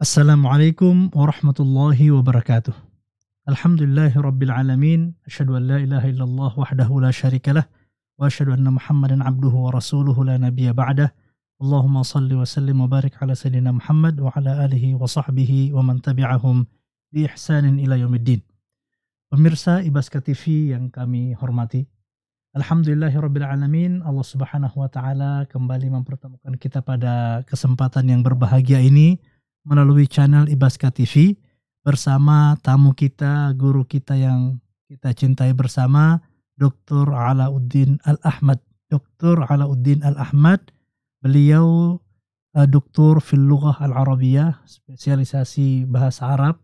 Assalamualaikum warahmatullahi wabarakatuh. Alhamdulillahi rabbil alamin. Asyhadu an la ilaha illallah wahdahu la syarikalah. Wa asyhadu anna Muhammadan abduhu wa rasuluhu la nabiyya ba'dah. Allahumma salli wa sallim wa barik ala sayyidina Muhammad wa ala alihi wa sahbihi wa man tabi'ahum bi ihsanin ila yaumiddin. Pemirsa Ibaska TV yang kami hormati. Alhamdulillahi rabbil alamin. Allah Subhanahu wa taala kembali mempertemukan kita pada kesempatan yang berbahagia ini melalui channel Ibaska TV bersama tamu kita, guru kita yang kita cintai bersama, Dr. Alauddin Al-Ahmad. Dr. Alauddin Al-Ahmad, beliau uh, doktor fil al-arabiyah, spesialisasi bahasa Arab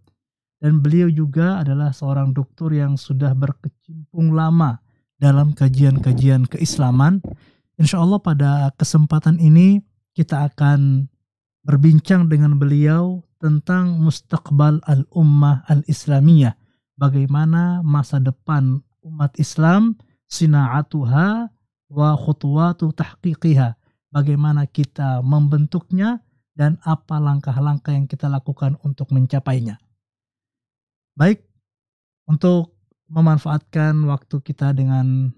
dan beliau juga adalah seorang doktor yang sudah berkecimpung lama dalam kajian-kajian keislaman. Insya Allah pada kesempatan ini kita akan berbincang dengan beliau tentang mustakbal al-ummah al-islamiyah. Bagaimana masa depan umat Islam, sina'atuha wa khutwatu tahqiqiha. Bagaimana kita membentuknya dan apa langkah-langkah yang kita lakukan untuk mencapainya. Baik, untuk memanfaatkan waktu kita dengan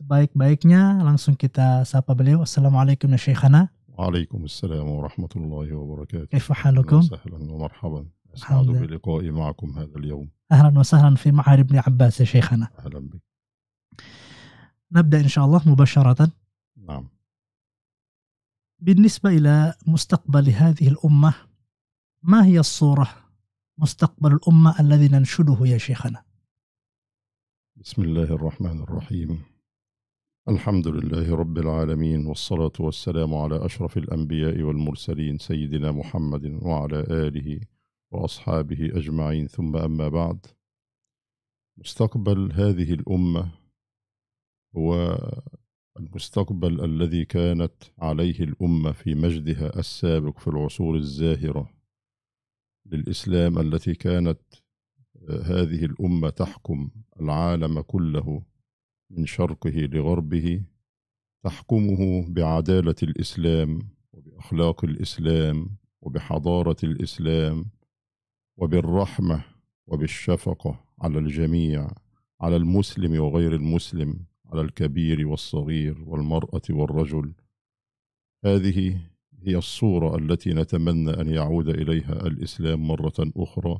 sebaik-baiknya, langsung kita sapa beliau. Assalamualaikum ya Syekhana. وعليكم السلام ورحمة الله وبركاته كيف حالكم؟ سهلا ومرحبا أسعد بلقائي معكم هذا اليوم أهلا وسهلا في معهد ابن عباس يا شيخنا أهلا بك نبدأ إن شاء الله مباشرة نعم بالنسبة إلى مستقبل هذه الأمة ما هي الصورة مستقبل الأمة الذي ننشده يا شيخنا؟ بسم الله الرحمن الرحيم الحمد لله رب العالمين والصلاة والسلام على أشرف الأنبياء والمرسلين سيدنا محمد وعلى آله وأصحابه أجمعين ثم أما بعد مستقبل هذه الأمة هو المستقبل الذي كانت عليه الأمة في مجدها السابق في العصور الزاهرة للإسلام التي كانت آه، هذه الأمة تحكم العالم كله من شرقه لغربه تحكمه بعداله الاسلام وباخلاق الاسلام وبحضاره الاسلام وبالرحمه وبالشفقه على الجميع على المسلم وغير المسلم على الكبير والصغير والمراه والرجل هذه هي الصوره التي نتمنى ان يعود اليها الاسلام مره اخرى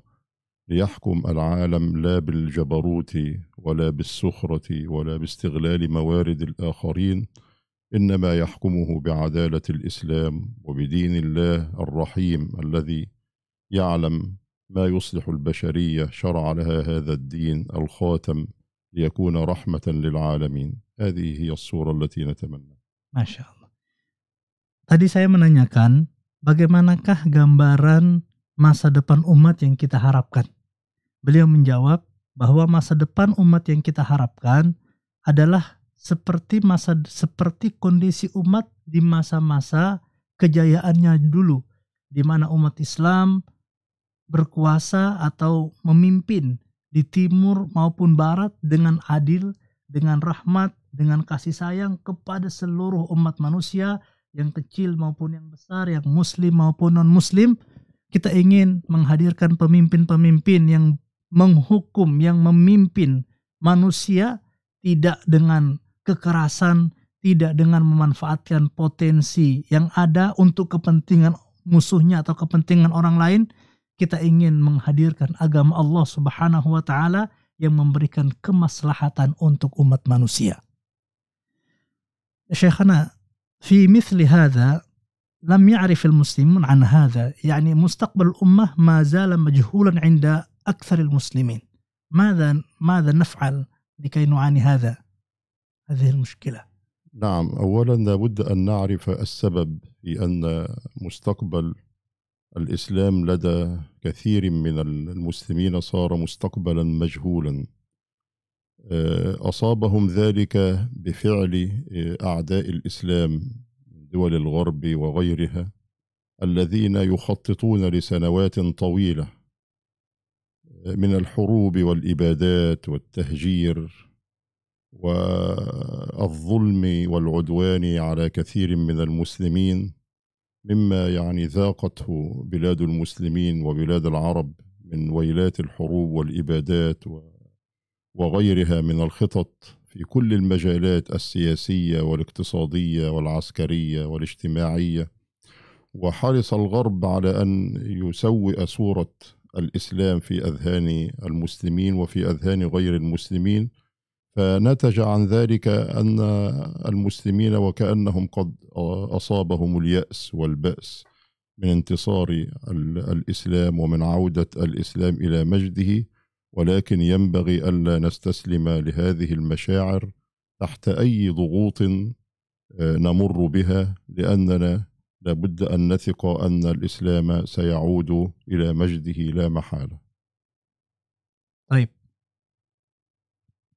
ليحكم العالم لا بالجبروت ولا بالسخرة ولا باستغلال موارد الآخرين إنما يحكمه بعدالة الإسلام وبدين الله الرحيم الذي يعلم ما يصلح البشرية شرع لها هذا الدين الخاتم ليكون رحمة للعالمين هذه هي الصورة التي نتمنى ما شاء الله Tadi saya menanyakan bagaimanakah gambaran masa depan umat yang kita harapkan? Beliau menjawab bahwa masa depan umat yang kita harapkan adalah seperti masa seperti kondisi umat di masa-masa kejayaannya dulu di mana umat Islam berkuasa atau memimpin di timur maupun barat dengan adil, dengan rahmat, dengan kasih sayang kepada seluruh umat manusia yang kecil maupun yang besar, yang muslim maupun non-muslim. Kita ingin menghadirkan pemimpin-pemimpin yang menghukum, yang memimpin manusia tidak dengan kekerasan, tidak dengan memanfaatkan potensi yang ada untuk kepentingan musuhnya atau kepentingan orang lain. Kita ingin menghadirkan agama Allah Subhanahu wa taala yang memberikan kemaslahatan untuk umat manusia. fi mithli hadha lam ya'rif al Muslimun an hadha, yani mustaqbal ummah ma zala majhulan عند أكثر المسلمين ماذا ماذا نفعل لكي نعاني هذا هذه المشكلة نعم أولا لابد أن نعرف السبب في أن مستقبل الإسلام لدى كثير من المسلمين صار مستقبلا مجهولا آه، أصابهم ذلك بفعل آه، أعداء الإسلام دول الغرب وغيرها الذين يخططون لسنوات طويله من الحروب والابادات والتهجير والظلم والعدوان على كثير من المسلمين مما يعني ذاقته بلاد المسلمين وبلاد العرب من ويلات الحروب والابادات وغيرها من الخطط في كل المجالات السياسيه والاقتصاديه والعسكريه والاجتماعيه وحرص الغرب على ان يسوئ صوره الإسلام في أذهان المسلمين وفي أذهان غير المسلمين فنتج عن ذلك أن المسلمين وكأنهم قد أصابهم اليأس والبأس من انتصار الإسلام ومن عودة الإسلام إلى مجده ولكن ينبغي ألا نستسلم لهذه المشاعر تحت أي ضغوط آه، نمر بها لأننا لابد أن نثق أن الإسلام سيعود إلى مجده لا محالة طيب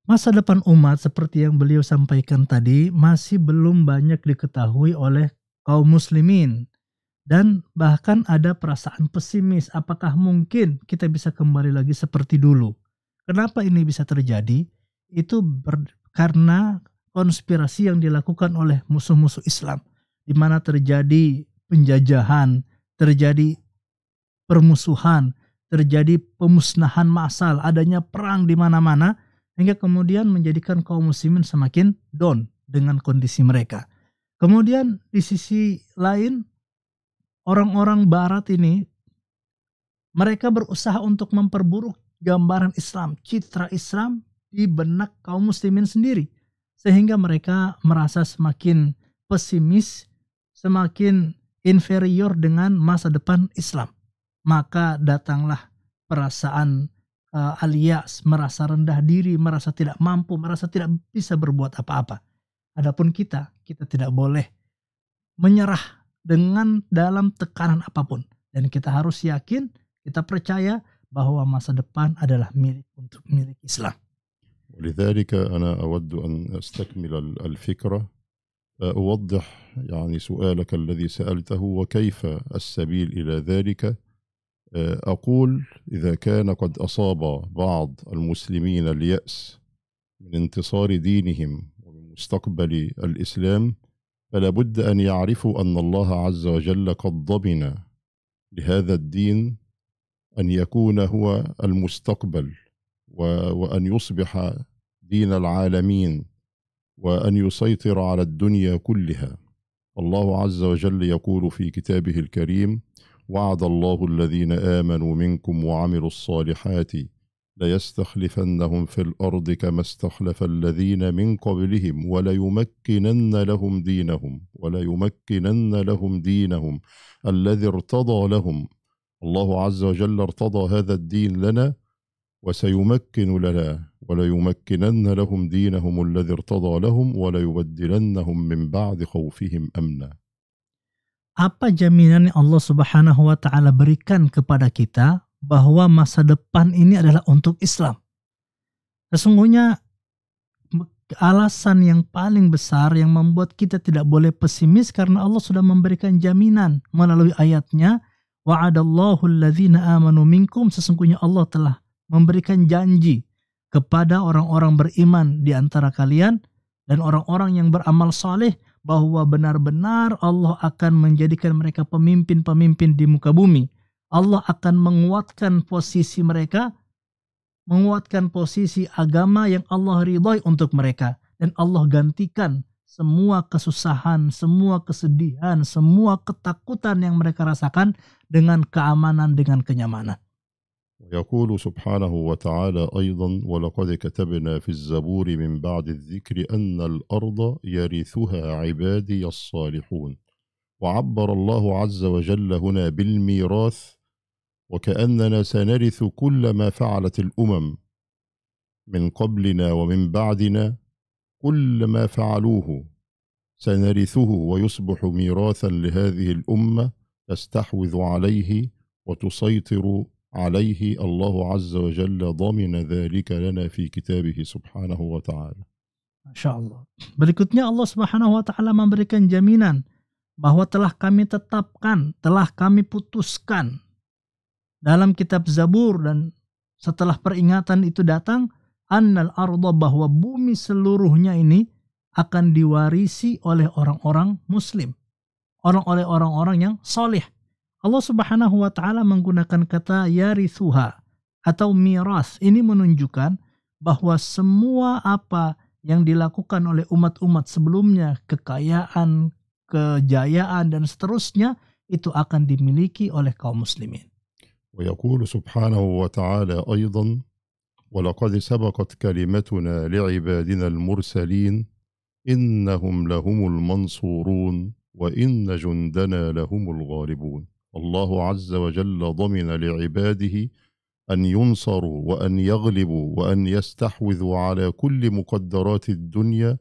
Masa depan umat seperti yang beliau sampaikan tadi masih belum banyak diketahui oleh kaum muslimin dan bahkan ada perasaan pesimis apakah mungkin kita bisa kembali lagi seperti dulu. Kenapa ini bisa terjadi? Itu ber, karena konspirasi yang dilakukan oleh musuh-musuh Islam di mana terjadi penjajahan, terjadi permusuhan, terjadi pemusnahan massal, adanya perang di mana-mana hingga kemudian menjadikan kaum muslimin semakin down dengan kondisi mereka. Kemudian di sisi lain orang-orang barat ini mereka berusaha untuk memperburuk gambaran Islam, citra Islam di benak kaum muslimin sendiri sehingga mereka merasa semakin pesimis semakin inferior dengan masa depan Islam. Maka datanglah perasaan uh, alias merasa rendah diri, merasa tidak mampu, merasa tidak bisa berbuat apa-apa. Adapun kita, kita tidak boleh menyerah dengan dalam tekanan apapun dan kita harus yakin, kita percaya bahwa masa depan adalah milik untuk milik Islam. ولذلك أنا أود أن أستكمل الفكرة أوضح يعني سؤالك الذي سألته وكيف السبيل إلى ذلك آه، أقول إذا كان قد أصاب بعض المسلمين اليأس من انتصار دينهم ومن مستقبل الإسلام فلا بد أن يعرفوا أن الله عز وجل قد ضمن لهذا الدين أن يكون هو المستقبل وأن يصبح دين العالمين وأن يسيطر على الدنيا كلها الله عز وجل يقول في كتابه الكريم وعد الله الذين آمنوا منكم وعملوا الصالحات ليستخلفنهم في الأرض كما استخلف الذين من قبلهم وليمكنن لهم دينهم وليمكنن لهم دينهم الذي ارتضى لهم الله عز وجل ارتضى هذا الدين لنا وسيمكن لنا وليمكنن لهم دينهم الذي ارتضى لهم وليبدلنهم من بعد خوفهم أمنا Apa jaminan yang Allah Subhanahu wa taala berikan kepada kita bahwa masa depan ini adalah untuk Islam? Sesungguhnya alasan yang paling besar yang membuat kita tidak boleh pesimis karena Allah sudah memberikan jaminan melalui ayatnya wa'adallahu alladhina amanu minkum sesungguhnya Allah telah memberikan janji kepada orang-orang beriman di antara kalian dan orang-orang yang beramal saleh bahwa benar-benar Allah akan menjadikan mereka pemimpin-pemimpin di muka bumi. Allah akan menguatkan posisi mereka, menguatkan posisi agama yang Allah ridhoi untuk mereka. Dan Allah gantikan semua kesusahan, semua kesedihan, semua ketakutan yang mereka rasakan dengan keamanan, dengan kenyamanan. يقول سبحانه وتعالى أيضا ولقد كتبنا في الزبور من بعد الذكر أن الأرض يرثها عبادي الصالحون وعبر الله عز وجل هنا بالميراث وكأننا سنرث كل ما فعلت الأمم من قبلنا ومن بعدنا كل ما فعلوه سنرثه ويصبح ميراثا لهذه الأمة تستحوذ عليه وتسيطر عليه الله عز وجل ضمن ذلك لنا في كتابه سبحانه وتعالى شاء Allah. Berikutnya Allah Subhanahu wa taala memberikan jaminan bahwa telah kami tetapkan, telah kami putuskan dalam kitab Zabur dan setelah peringatan itu datang annal arda bahwa bumi seluruhnya ini akan diwarisi oleh orang-orang muslim. Orang oleh orang-orang yang soleh Allah Subhanahu wa taala menggunakan kata yarithuha atau miras. Ini menunjukkan bahwa semua apa yang dilakukan oleh umat-umat sebelumnya, kekayaan, kejayaan dan seterusnya itu akan dimiliki oleh kaum muslimin. ويقول سبحانه وتعالى أيضا ولقد سبقت كلمتنا لعبادنا المرسلين إنهم لهم المنصورون وإن جندنا لهم الغالبون الله عز وجل ضمن لعباده أن ينصروا وأن يغلبوا وأن يستحوذوا على كل مقدرات الدنيا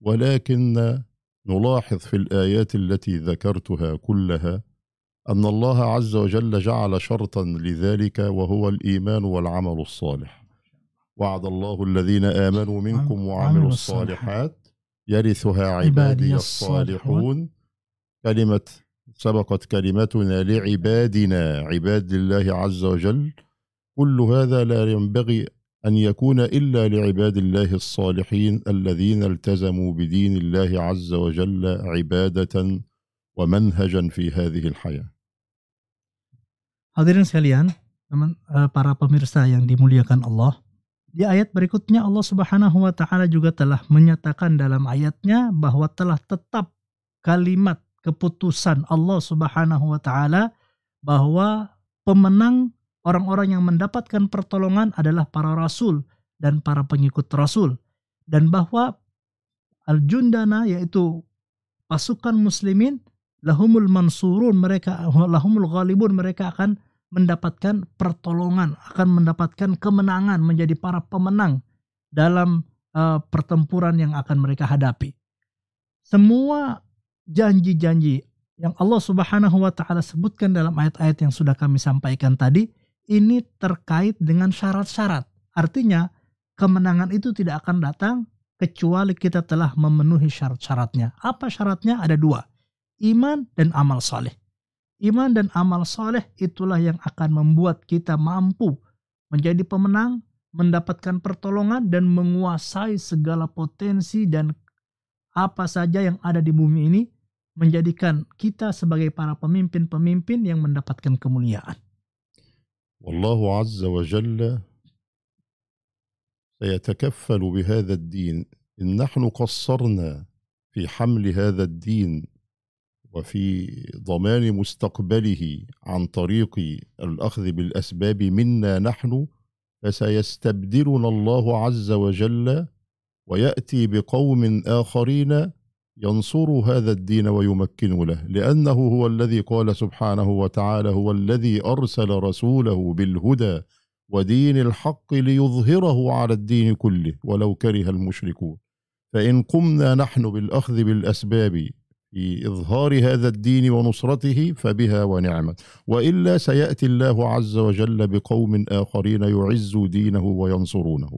ولكن نلاحظ في الآيات التي ذكرتها كلها أن الله عز وجل جعل شرطا لذلك وهو الإيمان والعمل الصالح وعد الله الذين آمنوا منكم وعملوا الصالحات يرثها عبادي الصالحون كلمة سبقت كلمتنا لعبادنا عباد الله عز وجل كل هذا لا ينبغي أن يكون إلا لعباد الله الصالحين الذين التزموا بدين الله عز وجل عبادة ومنهجا في هذه الحياة Hadirin sekalian, teman para pemirsa yang dimuliakan Allah, di ayat berikutnya Allah Subhanahu wa taala juga telah menyatakan dalam ayatnya bahwa telah tetap kalimat keputusan Allah Subhanahu wa taala bahwa pemenang orang-orang yang mendapatkan pertolongan adalah para rasul dan para pengikut rasul dan bahwa al-jundana yaitu pasukan muslimin lahumul mansurun mereka lahumul ghalibun mereka akan mendapatkan pertolongan akan mendapatkan kemenangan menjadi para pemenang dalam uh, pertempuran yang akan mereka hadapi semua janji-janji yang Allah Subhanahu wa taala sebutkan dalam ayat-ayat yang sudah kami sampaikan tadi ini terkait dengan syarat-syarat. Artinya, kemenangan itu tidak akan datang kecuali kita telah memenuhi syarat-syaratnya. Apa syaratnya? Ada dua. Iman dan amal soleh. Iman dan amal soleh itulah yang akan membuat kita mampu menjadi pemenang, mendapatkan pertolongan, dan menguasai segala potensi dan apa saja yang ada di bumi ini menjadikan kita sebagai para pemimpin-pemimpin yang mendapatkan kemuliaan. والله عز وجل سيتكفل بهذا الدين إن نحن قصرنا في حمل هذا الدين وفي ضمان مستقبله عن طريق الأخذ بالأسباب منا نحن فسيستبدلنا الله عز وجل ويأتي بقوم آخرين ينصر هذا الدين ويمكن له لأنه هو الذي قال سبحانه وتعالى هو الذي أرسل رسوله بالهدى ودين الحق ليظهره على الدين كله ولو كره المشركون فإن قمنا نحن بالأخذ بالأسباب في إظهار هذا الدين ونصرته فبها ونعمة وإلا سيأتي الله عز وجل بقوم آخرين يعزوا دينه وينصرونه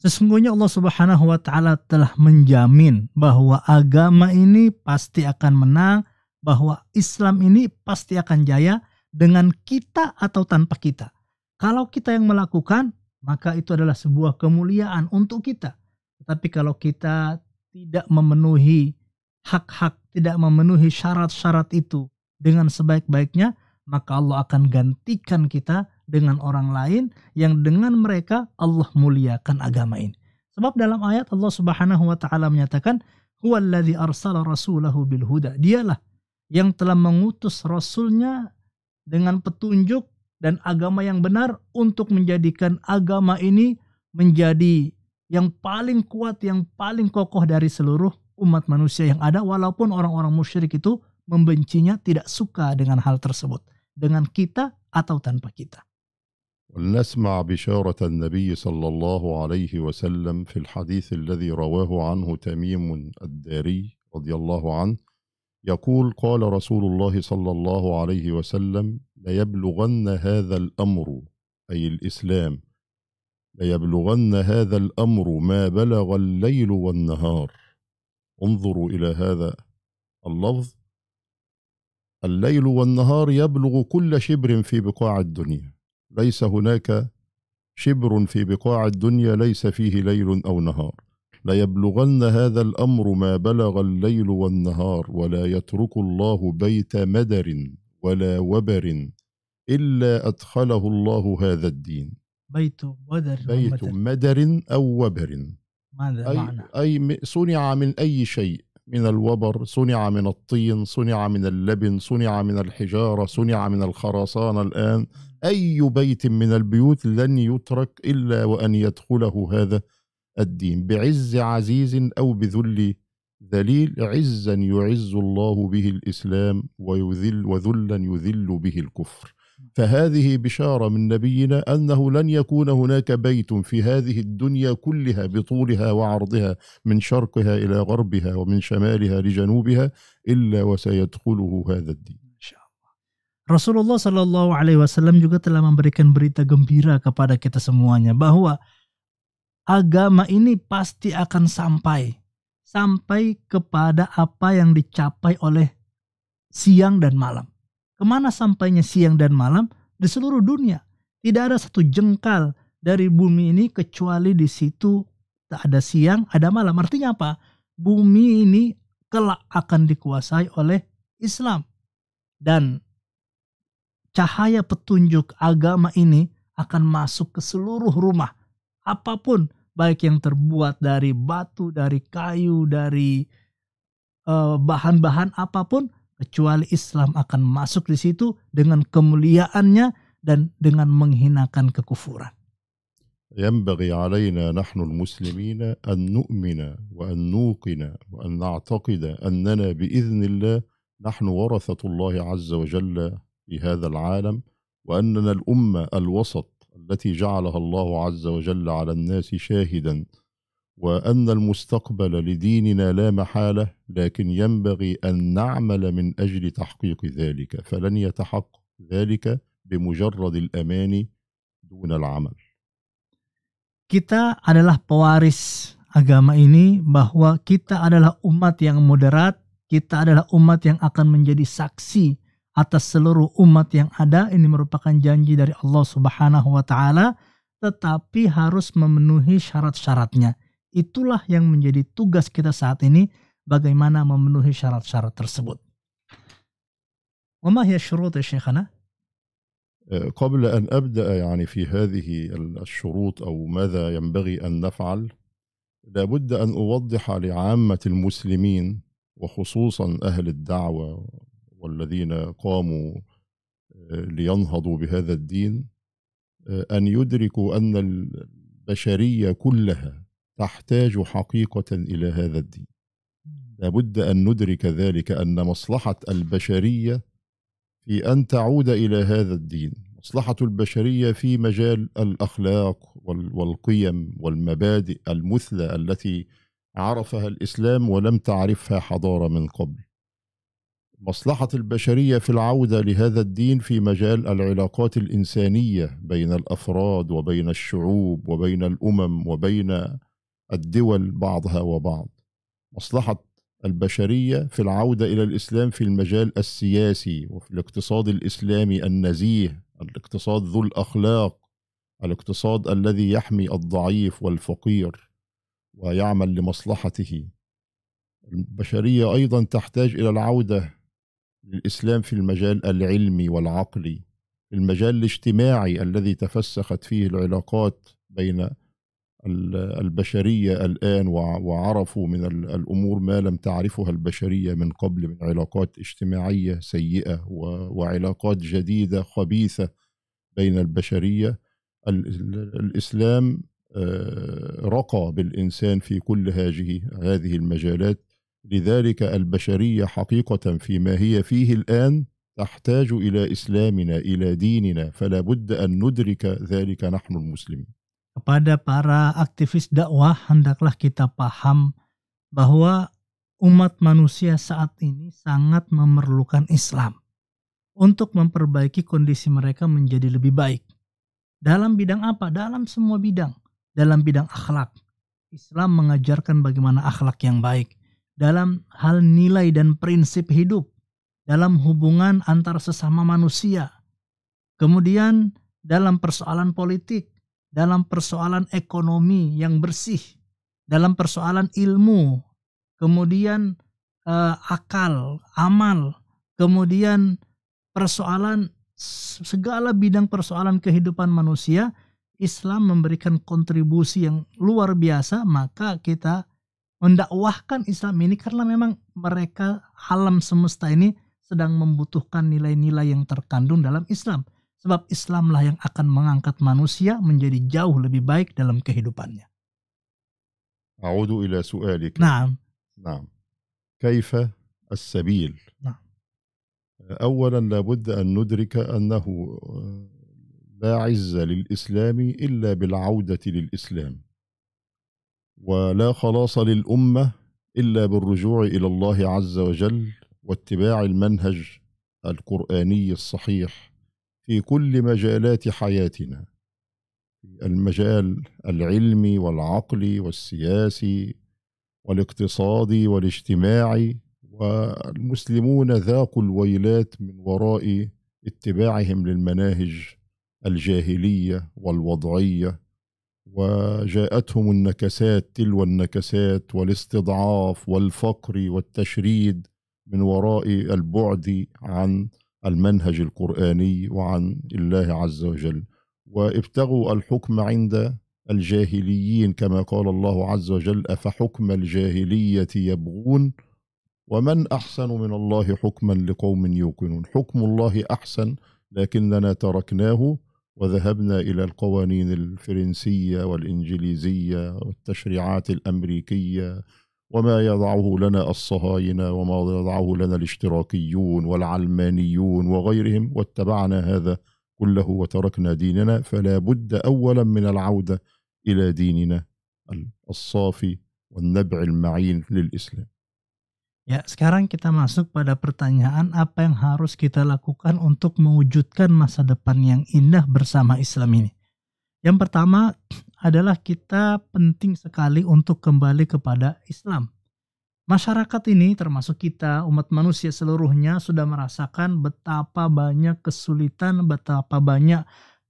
Sesungguhnya Allah Subhanahu wa taala telah menjamin bahwa agama ini pasti akan menang, bahwa Islam ini pasti akan jaya dengan kita atau tanpa kita. Kalau kita yang melakukan, maka itu adalah sebuah kemuliaan untuk kita. Tetapi kalau kita tidak memenuhi hak-hak, tidak memenuhi syarat-syarat itu dengan sebaik-baiknya, maka Allah akan gantikan kita dengan orang lain yang dengan mereka Allah muliakan agama ini. Sebab dalam ayat Allah Subhanahu wa taala menyatakan huwallazi arsala rasulahu bil huda. Dialah yang telah mengutus rasulnya dengan petunjuk dan agama yang benar untuk menjadikan agama ini menjadi yang paling kuat, yang paling kokoh dari seluruh umat manusia yang ada walaupun orang-orang musyrik itu membencinya tidak suka dengan hal tersebut dengan kita atau tanpa kita. ولنسمع بشارة النبي صلى الله عليه وسلم في الحديث الذي رواه عنه تميم الداري رضي الله عنه يقول قال رسول الله صلى الله عليه وسلم ليبلغن هذا الأمر أي الإسلام ليبلغن هذا الأمر ما بلغ الليل والنهار انظروا إلى هذا اللفظ الليل والنهار يبلغ كل شبر في بقاع الدنيا ليس هناك شبر في بقاع الدنيا ليس فيه ليل أو نهار ليبلغن هذا الأمر ما بلغ الليل والنهار ولا يترك الله بيت مدر ولا وبر إلا أدخله الله هذا الدين بيت ودر بيت مدر أو وبر ماذا أي, معنى؟ أي صنع من أي شيء من الوبر صنع من الطين صنع من اللبن صنع من الحجارة صنع من الخرسانة الآن أي بيت من البيوت لن يترك إلا وأن يدخله هذا الدين بعز عزيز أو بذل ذليل عزا يعز الله به الإسلام ويذل وذلا يذل به الكفر فهذه بشارة من نبينا أنه لن يكون هناك بيت في هذه الدنيا كلها بطولها وعرضها من شرقها إلى غربها ومن شمالها لجنوبها إلا وسيدخله هذا الدين Rasulullah Shallallahu Alaihi Wasallam juga telah memberikan berita gembira kepada kita semuanya bahwa agama ini pasti akan sampai sampai kepada apa yang dicapai oleh siang dan malam. Kemana sampainya siang dan malam di seluruh dunia? Tidak ada satu jengkal dari bumi ini kecuali di situ tak ada siang, ada malam. Artinya apa? Bumi ini kelak akan dikuasai oleh Islam. Dan cahaya petunjuk agama ini akan masuk ke seluruh rumah. Apapun, baik yang terbuat dari batu, dari kayu, dari bahan eh, bahan-bahan apapun, kecuali Islam akan masuk di situ dengan kemuliaannya dan dengan menghinakan kekufuran. ينبغي علينا نحن المسلمين أن نؤمن وأن نوقن وأن نعتقد أننا بإذن الله نحن ورثة الله عز وجل في هذا العالم واننا الامه الوسط التي جعلها الله عز وجل على الناس شاهدا وان المستقبل لديننا لا محاله لكن ينبغي ان نعمل من اجل تحقيق ذلك فلن يتحقق ذلك بمجرد الاماني دون العمل kita adalah pewaris agama ini bahwa kita adalah umat yang moderat, kita adalah umat yang akan menjadi saksi atas seluruh umat yang ada ini merupakan janji dari Allah Subhanahu wa taala tetapi harus memenuhi syarat-syaratnya. Itulah yang menjadi tugas kita saat ini bagaimana memenuhi syarat-syarat tersebut. وما هي الشروط يا شيخنا؟ قبل أن أبدأ يعني في هذه الشروط أو ماذا ينبغي أن نفعل لابد أن أوضح لعامة المسلمين وخصوصا أهل الدعوة والذين قاموا آه، لينهضوا بهذا الدين آه، ان يدركوا ان البشريه كلها تحتاج حقيقه الى هذا الدين لابد ان ندرك ذلك ان مصلحه البشريه في ان تعود الى هذا الدين مصلحه البشريه في مجال الاخلاق والقيم والمبادئ المثلى التي عرفها الاسلام ولم تعرفها حضاره من قبل مصلحة البشرية في العودة لهذا الدين في مجال العلاقات الإنسانية بين الأفراد وبين الشعوب وبين الأمم وبين الدول بعضها وبعض. مصلحة البشرية في العودة إلى الإسلام في المجال السياسي وفي الاقتصاد الإسلامي النزيه، الاقتصاد ذو الأخلاق، الاقتصاد الذي يحمي الضعيف والفقير ويعمل لمصلحته. البشرية أيضا تحتاج إلى العودة للإسلام في المجال العلمي والعقلي المجال الاجتماعي الذي تفسخت فيه العلاقات بين البشرية الآن وعرفوا من الأمور ما لم تعرفها البشرية من قبل من علاقات اجتماعية سيئة وعلاقات جديدة خبيثة بين البشرية الإسلام آه، رقى بالإنسان في كل هذه هذه المجالات لذلك البشرية حقيقة فيما هي فيه الآن تحتاج إلى إسلامنا إلى ديننا فلا بد أن ندرك ذلك نحن المسلمين kepada para aktivis dakwah hendaklah kita paham bahwa umat manusia saat ini sangat memerlukan Islam untuk memperbaiki kondisi mereka menjadi lebih baik. Dalam bidang apa? Dalam semua bidang. Dalam bidang akhlak. Islam mengajarkan bagaimana akhlak yang baik dalam hal nilai dan prinsip hidup, dalam hubungan antar sesama manusia, kemudian dalam persoalan politik, dalam persoalan ekonomi yang bersih, dalam persoalan ilmu, kemudian eh, akal, amal, kemudian persoalan segala bidang persoalan kehidupan manusia Islam memberikan kontribusi yang luar biasa maka kita mendakwahkan Islam ini karena memang mereka alam semesta ini sedang membutuhkan nilai-nilai yang terkandung dalam Islam. Sebab Islamlah yang akan mengangkat manusia menjadi jauh lebih baik dalam kehidupannya. A'udu ila su'alik. Naam. Naam. Kaifa as-sabil? Naam. أولا لابد أن ندرك أنه لا عز للإسلام إلا بالعودة للإسلام ولا خلاص للامه الا بالرجوع الى الله عز وجل واتباع المنهج القراني الصحيح في كل مجالات حياتنا المجال العلمي والعقلي والسياسي والاقتصادي والاجتماعي والمسلمون ذاقوا الويلات من وراء اتباعهم للمناهج الجاهليه والوضعيه وجاءتهم النكسات تلو النكسات والاستضعاف والفقر والتشريد من وراء البعد عن المنهج القراني وعن الله عز وجل وابتغوا الحكم عند الجاهليين كما قال الله عز وجل افحكم الجاهليه يبغون ومن احسن من الله حكما لقوم يوقنون حكم الله احسن لكننا تركناه وذهبنا الى القوانين الفرنسيه والانجليزيه والتشريعات الامريكيه وما يضعه لنا الصهاينه وما يضعه لنا الاشتراكيون والعلمانيون وغيرهم واتبعنا هذا كله وتركنا ديننا فلا بد اولا من العوده الى ديننا الصافي والنبع المعين للاسلام Ya, sekarang kita masuk pada pertanyaan apa yang harus kita lakukan untuk mewujudkan masa depan yang indah bersama Islam ini. Yang pertama adalah kita penting sekali untuk kembali kepada Islam. Masyarakat ini termasuk kita, umat manusia seluruhnya sudah merasakan betapa banyak kesulitan, betapa banyak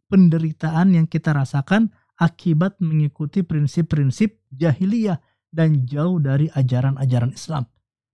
penderitaan yang kita rasakan akibat mengikuti prinsip-prinsip jahiliyah dan jauh dari ajaran-ajaran Islam.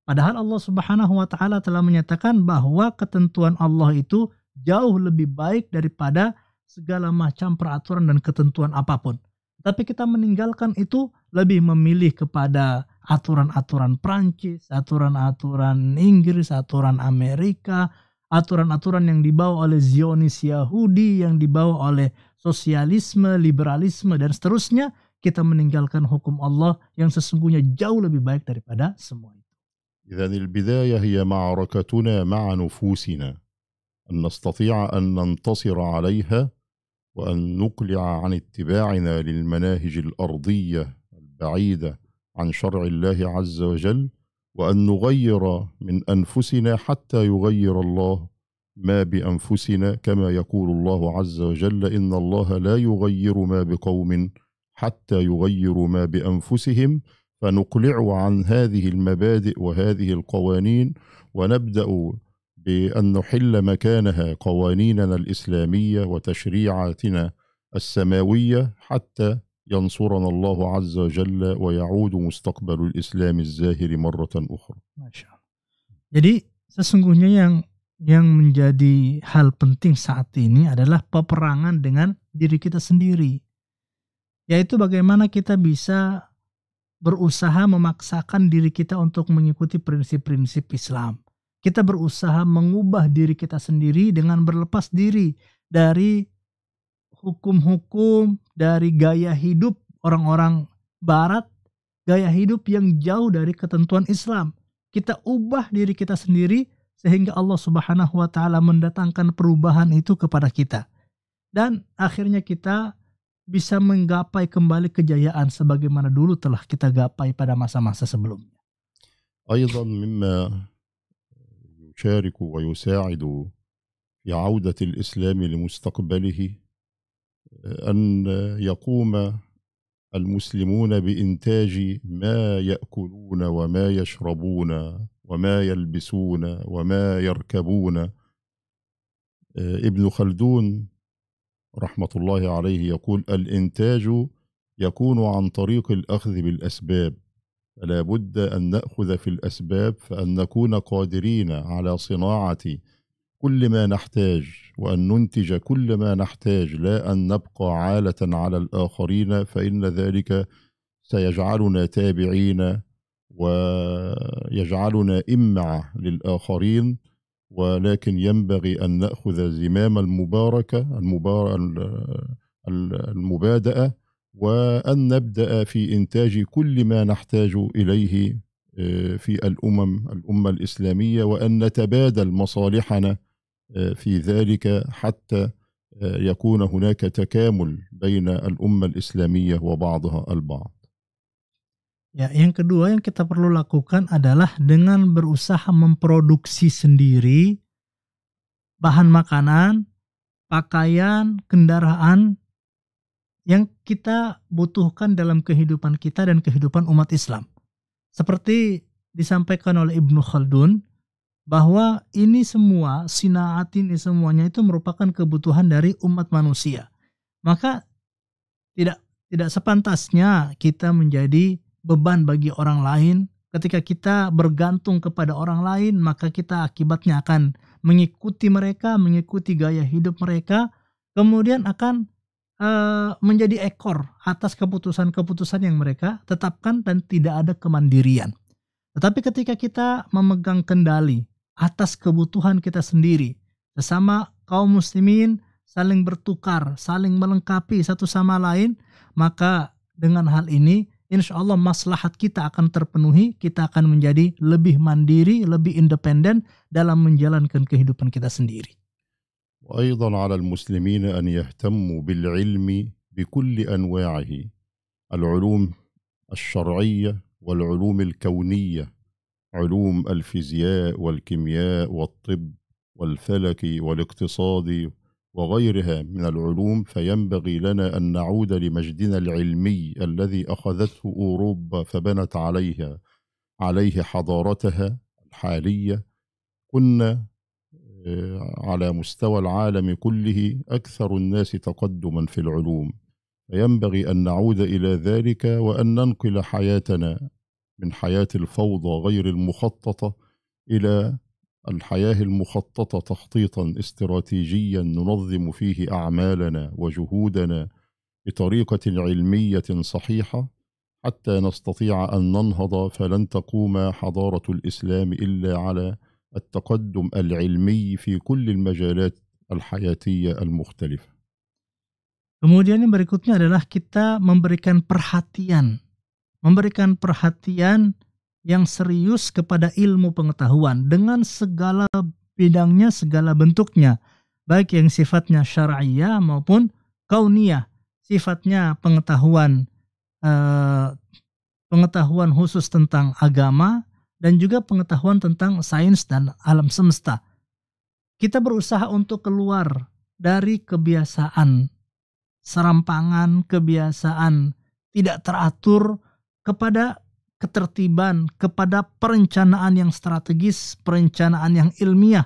Padahal Allah Subhanahu wa taala telah menyatakan bahwa ketentuan Allah itu jauh lebih baik daripada segala macam peraturan dan ketentuan apapun. Tapi kita meninggalkan itu lebih memilih kepada aturan-aturan Prancis, aturan-aturan Inggris, aturan Amerika, aturan-aturan yang dibawa oleh Zionis Yahudi, yang dibawa oleh sosialisme, liberalisme, dan seterusnya, kita meninggalkan hukum Allah yang sesungguhnya jauh lebih baik daripada semua itu. اذا البدايه هي معركتنا مع نفوسنا ان نستطيع ان ننتصر عليها وان نقلع عن اتباعنا للمناهج الارضيه البعيده عن شرع الله عز وجل وان نغير من انفسنا حتى يغير الله ما بانفسنا كما يقول الله عز وجل ان الله لا يغير ما بقوم حتى يغيروا ما بانفسهم فنقلع عن هذه المبادئ وهذه القوانين ونبدأ بأن نحل مكانها قوانيننا الإسلامية وتشريعاتنا السماوية حتى ينصرنا الله عز وجل ويعود مستقبل الإسلام الزاهر مرة أخرى. Masya Allah. Jadi sesungguhnya yang yang menjadi hal penting saat ini adalah peperangan dengan diri kita sendiri. Yaitu bagaimana kita bisa berusaha memaksakan diri kita untuk mengikuti prinsip-prinsip Islam. Kita berusaha mengubah diri kita sendiri dengan berlepas diri dari hukum-hukum, dari gaya hidup orang-orang Barat, gaya hidup yang jauh dari ketentuan Islam. Kita ubah diri kita sendiri sehingga Allah Subhanahu wa taala mendatangkan perubahan itu kepada kita. Dan akhirnya kita bisa menggapai kembali kejayaan sebagaimana dulu telah kita gapai pada masa-masa sebelumnya. أيضا مما يشارك ويساعد في عودة الإسلام لمستقبله أن يقوم المسلمون بإنتاج ما يأكلون وما يشربون وما يلبسون وما يركبون آه، ابن خلدون رحمه الله عليه يقول الانتاج يكون عن طريق الاخذ بالاسباب فلا بد ان ناخذ في الاسباب فان نكون قادرين على صناعه كل ما نحتاج وان ننتج كل ما نحتاج لا ان نبقى عاله على الاخرين فان ذلك سيجعلنا تابعين ويجعلنا امع للاخرين ولكن ينبغي أن نأخذ زمام المباركة المبار... المبادئة وأن نبدأ في إنتاج كل ما نحتاج إليه آه، في الأمم الأمة الإسلامية وأن نتبادل مصالحنا آه، في ذلك حتى آه، يكون هناك تكامل بين الأمة الإسلامية وبعضها البعض Ya, yang kedua yang kita perlu lakukan adalah dengan berusaha memproduksi sendiri bahan makanan, pakaian, kendaraan yang kita butuhkan dalam kehidupan kita dan kehidupan umat Islam. Seperti disampaikan oleh Ibnu Khaldun bahwa ini semua sinaat ini semuanya itu merupakan kebutuhan dari umat manusia. Maka tidak tidak sepantasnya kita menjadi beban bagi orang lain, ketika kita bergantung kepada orang lain, maka kita akibatnya akan mengikuti mereka, mengikuti gaya hidup mereka, kemudian akan uh, menjadi ekor atas keputusan-keputusan yang mereka tetapkan dan tidak ada kemandirian. Tetapi ketika kita memegang kendali atas kebutuhan kita sendiri, sesama kaum muslimin saling bertukar, saling melengkapi satu sama lain, maka dengan hal ini insya Allah maslahat kita akan terpenuhi, kita akan menjadi lebih mandiri, lebih independen dalam menjalankan kehidupan kita sendiri. وأيضا على المسلمين أن يهتموا بالعلم بكل أنواعه العلوم الشرعية والعلوم الكونية علوم الفيزياء والكيمياء والطب والفلك والاقتصاد وغيرها من العلوم فينبغي لنا أن نعود لمجدنا العلمي الذي أخذته أوروبا فبنت عليها عليه حضارتها الحالية كنا آه، على مستوى العالم كله أكثر الناس تقدما في العلوم فينبغي أن نعود إلى ذلك وأن ننقل حياتنا من حياة الفوضى غير المخططة إلى الحياه المخططه تخطيطا استراتيجيا ننظم فيه اعمالنا وجهودنا بطريقه علميه صحيحه حتى نستطيع ان ننهض فلن تقوم حضاره الاسلام الا على التقدم العلمي في كل المجالات الحياتيه المختلفه. Kemudian yang berikutnya adalah kita memberikan perhatian. Memberikan perhatian yang serius kepada ilmu pengetahuan dengan segala bidangnya, segala bentuknya, baik yang sifatnya syariah maupun kauniyah, sifatnya pengetahuan eh, pengetahuan khusus tentang agama dan juga pengetahuan tentang sains dan alam semesta. Kita berusaha untuk keluar dari kebiasaan serampangan, kebiasaan tidak teratur kepada ketertiban, kepada perencanaan yang strategis, perencanaan yang ilmiah.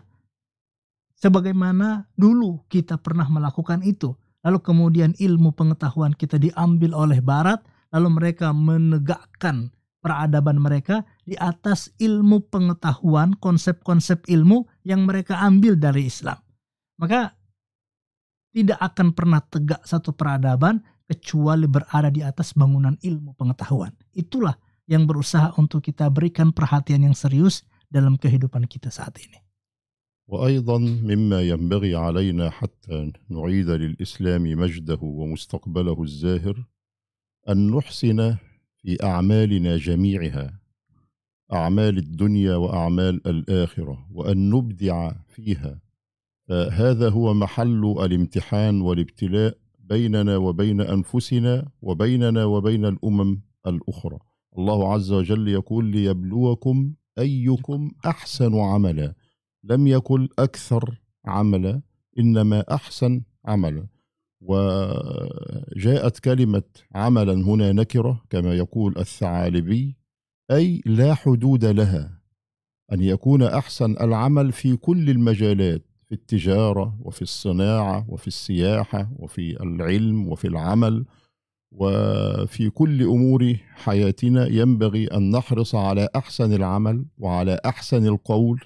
Sebagaimana dulu kita pernah melakukan itu. Lalu kemudian ilmu pengetahuan kita diambil oleh barat, lalu mereka menegakkan peradaban mereka di atas ilmu pengetahuan, konsep-konsep ilmu yang mereka ambil dari Islam. Maka tidak akan pernah tegak satu peradaban kecuali berada di atas bangunan ilmu pengetahuan. Itulah yang berusaha untuk kita berikan perhatian yang serius dalam kehidupan kita saat ini. وأيضا مما ينبغي علينا حتى نعيد للإسلام مجده ومستقبله الزاهر أن نحسن في أعمالنا جميعها أعمال الدنيا وأعمال الآخرة وأن نبدع فيها هذا هو محل الامتحان والابتلاء بيننا وبين أنفسنا وبيننا وبين الأمم الأخرى الله عز وجل يقول ليبلوكم أيكم أحسن عملا لم يقل أكثر عملا إنما أحسن عملا وجاءت كلمة عملا هنا نكرة كما يقول الثعالبي أي لا حدود لها أن يكون أحسن العمل في كل المجالات في التجارة وفي الصناعة وفي السياحة وفي العلم وفي العمل وفي كل امور حياتنا ينبغي ان نحرص على احسن العمل وعلى احسن القول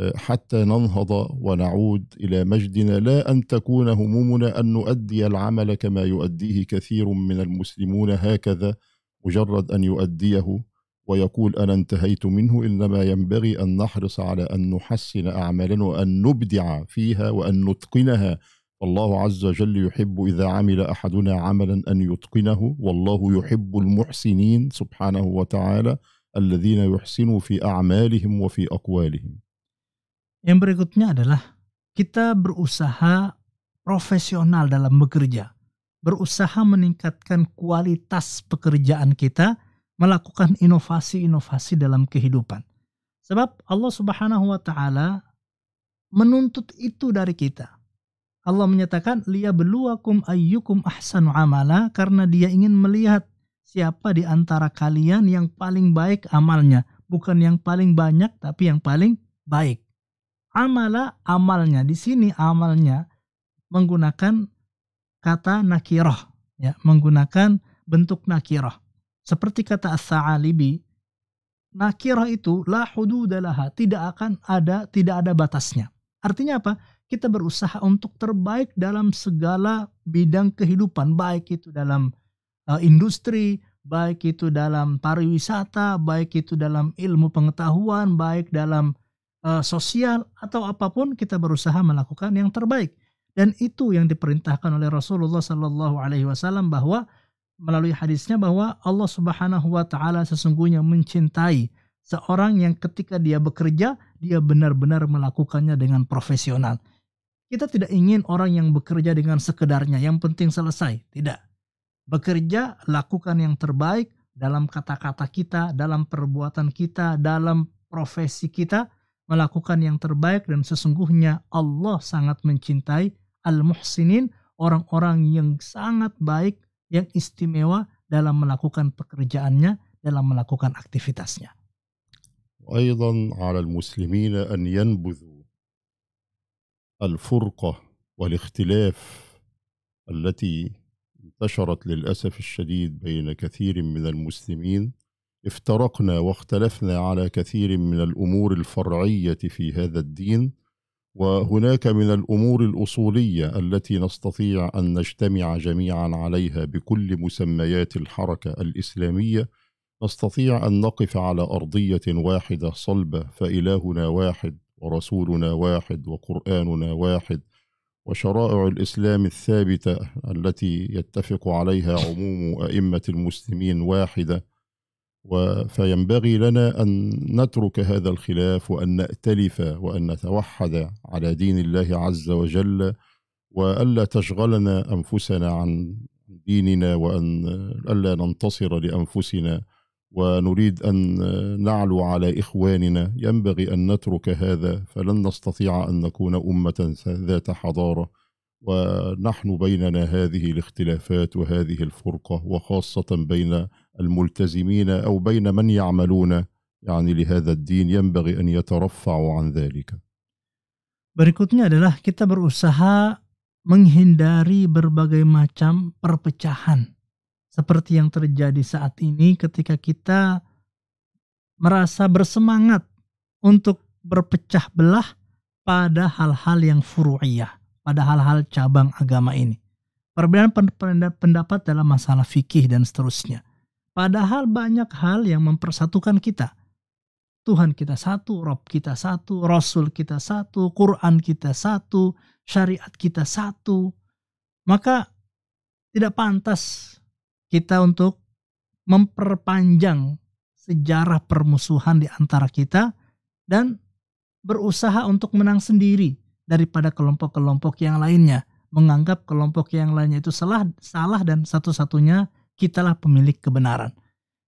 آه، حتى ننهض ونعود الى مجدنا لا ان تكون همومنا ان نؤدي العمل كما يؤديه كثير من المسلمون هكذا مجرد ان يؤديه ويقول انا انتهيت منه انما ينبغي ان نحرص على ان نحسن اعمالنا وان نبدع فيها وان نتقنها والله عز وجل يحب إذا عمل أحدنا عملا أن يتقنه والله يحب المحسنين سبحانه وتعالى الذين يحسنوا في أعمالهم وفي أقوالهم Yang berikutnya adalah kita berusaha profesional dalam bekerja, berusaha meningkatkan kualitas pekerjaan kita, melakukan inovasi-inovasi dalam kehidupan. Sebab Allah Subhanahu wa taala menuntut itu dari kita. Allah menyatakan liya beluakum ayyukum ahsanu amala karena dia ingin melihat siapa di antara kalian yang paling baik amalnya, bukan yang paling banyak tapi yang paling baik. Amala amalnya di sini amalnya menggunakan kata nakiroh ya menggunakan bentuk nakiroh seperti kata as-sa'alibi nakiroh itu la hududalaha tidak akan ada tidak ada batasnya artinya apa kita berusaha untuk terbaik dalam segala bidang kehidupan, baik itu dalam uh, industri, baik itu dalam pariwisata, baik itu dalam ilmu pengetahuan, baik dalam uh, sosial atau apapun kita berusaha melakukan yang terbaik. Dan itu yang diperintahkan oleh Rasulullah Sallallahu Alaihi Wasallam bahwa melalui hadisnya bahwa Allah Subhanahu Wa Taala sesungguhnya mencintai seorang yang ketika dia bekerja dia benar-benar melakukannya dengan profesional kita tidak ingin orang yang bekerja dengan sekedarnya, yang penting selesai. Tidak. Bekerja, lakukan yang terbaik dalam kata-kata kita, dalam perbuatan kita, dalam profesi kita, melakukan yang terbaik dan sesungguhnya Allah sangat mencintai al-muhsinin, orang-orang yang sangat baik, yang istimewa dalam melakukan pekerjaannya, dalam melakukan aktivitasnya. ala al an yanbudhu الفرقه والاختلاف التي انتشرت للاسف الشديد بين كثير من المسلمين افترقنا واختلفنا على كثير من الامور الفرعيه في هذا الدين وهناك من الامور الاصوليه التي نستطيع ان نجتمع جميعا عليها بكل مسميات الحركه الاسلاميه نستطيع ان نقف على ارضيه واحده صلبه فالهنا واحد ورسولنا واحد وقرآننا واحد وشرائع الإسلام الثابتة التي يتفق عليها عموم أئمة المسلمين واحدة فينبغي لنا أن نترك هذا الخلاف وأن نأتلف وأن نتوحد على دين الله عز وجل وألا تشغلنا أنفسنا عن ديننا وأن ألا ننتصر لأنفسنا ونريد أن نعلو على إخواننا ينبغي أن نترك هذا فلن نستطيع أن نكون أمة ذات حضارة ونحن بيننا هذه الاختلافات وهذه الفرقة وخاصة بين الملتزمين أو بين من يعملون يعني لهذا الدين ينبغي أن يترفعوا عن ذلك. Berikutnya adalah kita berusaha menghindari berbagai macam perpecahan. seperti yang terjadi saat ini ketika kita merasa bersemangat untuk berpecah belah pada hal-hal yang furu'iyah, pada hal-hal cabang agama ini. Perbedaan pendapat dalam masalah fikih dan seterusnya. Padahal banyak hal yang mempersatukan kita. Tuhan kita satu, Rob kita satu, Rasul kita satu, Quran kita satu, syariat kita satu. Maka tidak pantas kita untuk memperpanjang sejarah permusuhan di antara kita dan berusaha untuk menang sendiri daripada kelompok-kelompok yang lainnya menganggap kelompok yang lainnya itu salah salah dan satu-satunya kitalah pemilik kebenaran.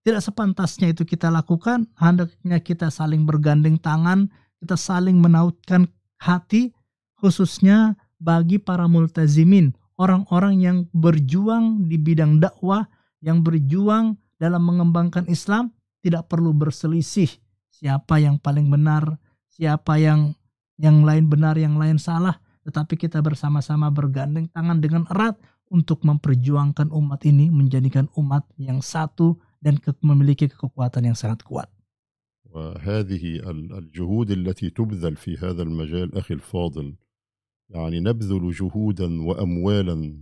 Tidak sepantasnya itu kita lakukan, hendaknya kita saling bergandeng tangan, kita saling menautkan hati khususnya bagi para multazimin orang-orang yang berjuang di bidang dakwah, yang berjuang dalam mengembangkan Islam tidak perlu berselisih siapa yang paling benar, siapa yang yang lain benar, yang lain salah, tetapi kita bersama-sama bergandeng tangan dengan erat untuk memperjuangkan umat ini menjadikan umat yang satu dan memiliki kekuatan yang sangat kuat. وهذه الجهود التي تبذل في هذا المجال أخي الفاضل يعني نبذل جهودا واموالا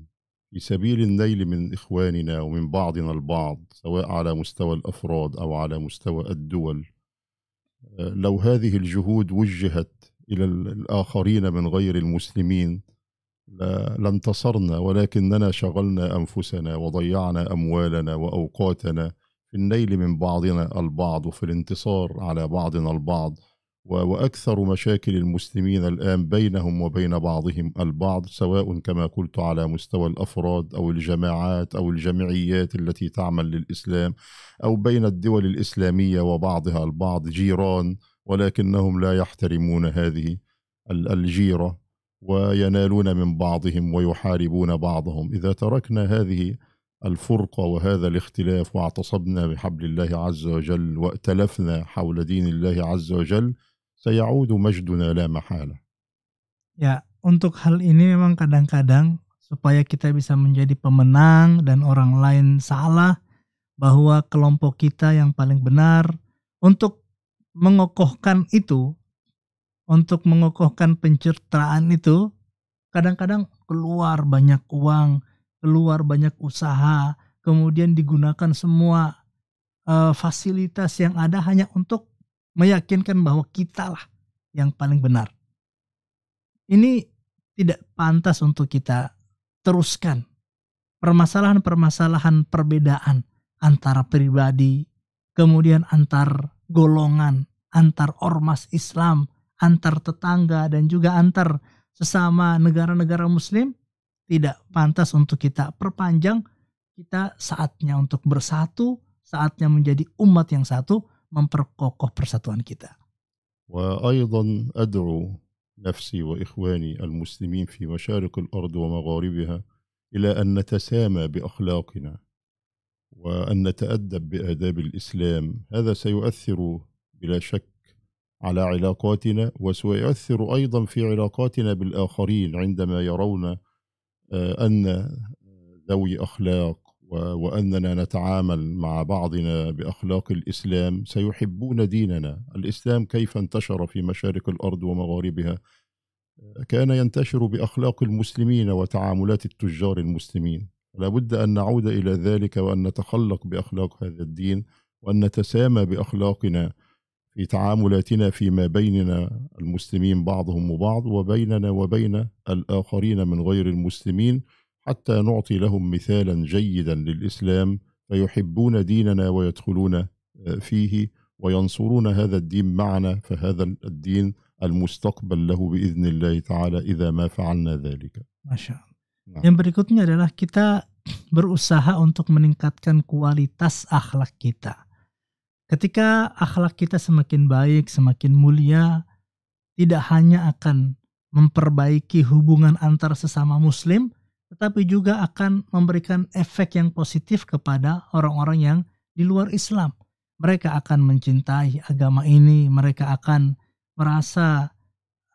في سبيل النيل من اخواننا ومن بعضنا البعض سواء على مستوى الافراد او على مستوى الدول آه، لو هذه الجهود وجهت الى الاخرين من غير المسلمين لانتصرنا ولكننا شغلنا انفسنا وضيعنا اموالنا واوقاتنا في النيل من بعضنا البعض وفي الانتصار على بعضنا البعض واكثر مشاكل المسلمين الان بينهم وبين بعضهم البعض سواء كما قلت على مستوى الافراد او الجماعات او الجمعيات التي تعمل للاسلام او بين الدول الاسلاميه وبعضها البعض جيران ولكنهم لا يحترمون هذه الجيره وينالون من بعضهم ويحاربون بعضهم اذا تركنا هذه الفرقة وهذا الاختلاف واعتصبنا بحبل الله عز وجل وائتلفنا حول دين الله عز وجل Sayaudu majduna la mahala. Ya, untuk hal ini memang kadang-kadang supaya kita bisa menjadi pemenang dan orang lain salah bahwa kelompok kita yang paling benar untuk mengokohkan itu untuk mengokohkan pencitraan itu kadang-kadang keluar banyak uang, keluar banyak usaha, kemudian digunakan semua uh, fasilitas yang ada hanya untuk meyakinkan bahwa kitalah yang paling benar. Ini tidak pantas untuk kita teruskan. Permasalahan-permasalahan perbedaan antara pribadi, kemudian antar golongan, antar ormas Islam, antar tetangga dan juga antar sesama negara-negara muslim tidak pantas untuk kita perpanjang. Kita saatnya untuk bersatu, saatnya menjadi umat yang satu memperkokoh persatuan kita. وأيضا أدعو نفسي وإخواني المسلمين في مشارق الأرض ومغاربها إلى أن نتسامى بأخلاقنا وأن نتأدب بآداب الإسلام هذا سيؤثر بلا شك على علاقاتنا وسيؤثر أيضا في علاقاتنا بالآخرين عندما يرون آه، أن ذوي أخلاق واننا نتعامل مع بعضنا باخلاق الاسلام سيحبون ديننا الاسلام كيف انتشر في مشارق الارض ومغاربها كان ينتشر باخلاق المسلمين وتعاملات التجار المسلمين لابد بد ان نعود الى ذلك وان نتخلق باخلاق هذا الدين وان نتسامى باخلاقنا في تعاملاتنا فيما بيننا المسلمين بعضهم وبعض وبيننا وبين الاخرين من غير المسلمين حتى نعطي لهم مثالا جيدا للاسلام فيحبون ديننا ويدخلون فيه وينصرون هذا الدين معنا فهذا الدين Yang berikutnya adalah kita berusaha untuk meningkatkan kualitas akhlak kita. Ketika akhlak kita semakin baik, semakin mulia, tidak hanya akan memperbaiki hubungan antar sesama muslim, tetapi juga akan memberikan efek yang positif kepada orang-orang yang di luar Islam. Mereka akan mencintai agama ini, mereka akan merasa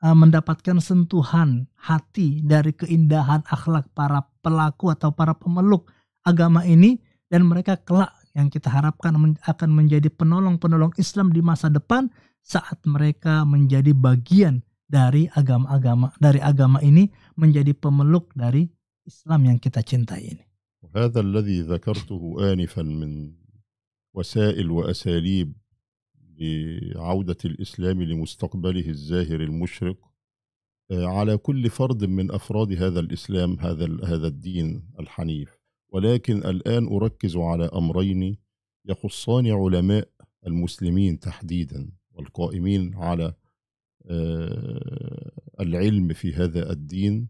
eh, mendapatkan sentuhan hati dari keindahan akhlak para pelaku atau para pemeluk agama ini dan mereka kelak yang kita harapkan akan menjadi penolong-penolong Islam di masa depan saat mereka menjadi bagian dari agama-agama dari agama ini menjadi pemeluk dari Islam yang kita cintai ini. هذا الذي ذكرته آنفا من وسائل وأساليب لعودة الإسلام لمستقبله الزاهر المشرق آه، على كل فرد من أفراد هذا الإسلام هذا هذا الدين الحنيف ولكن الآن أركز على أمرين يخصان علماء المسلمين تحديدا والقائمين على آه، العلم في هذا الدين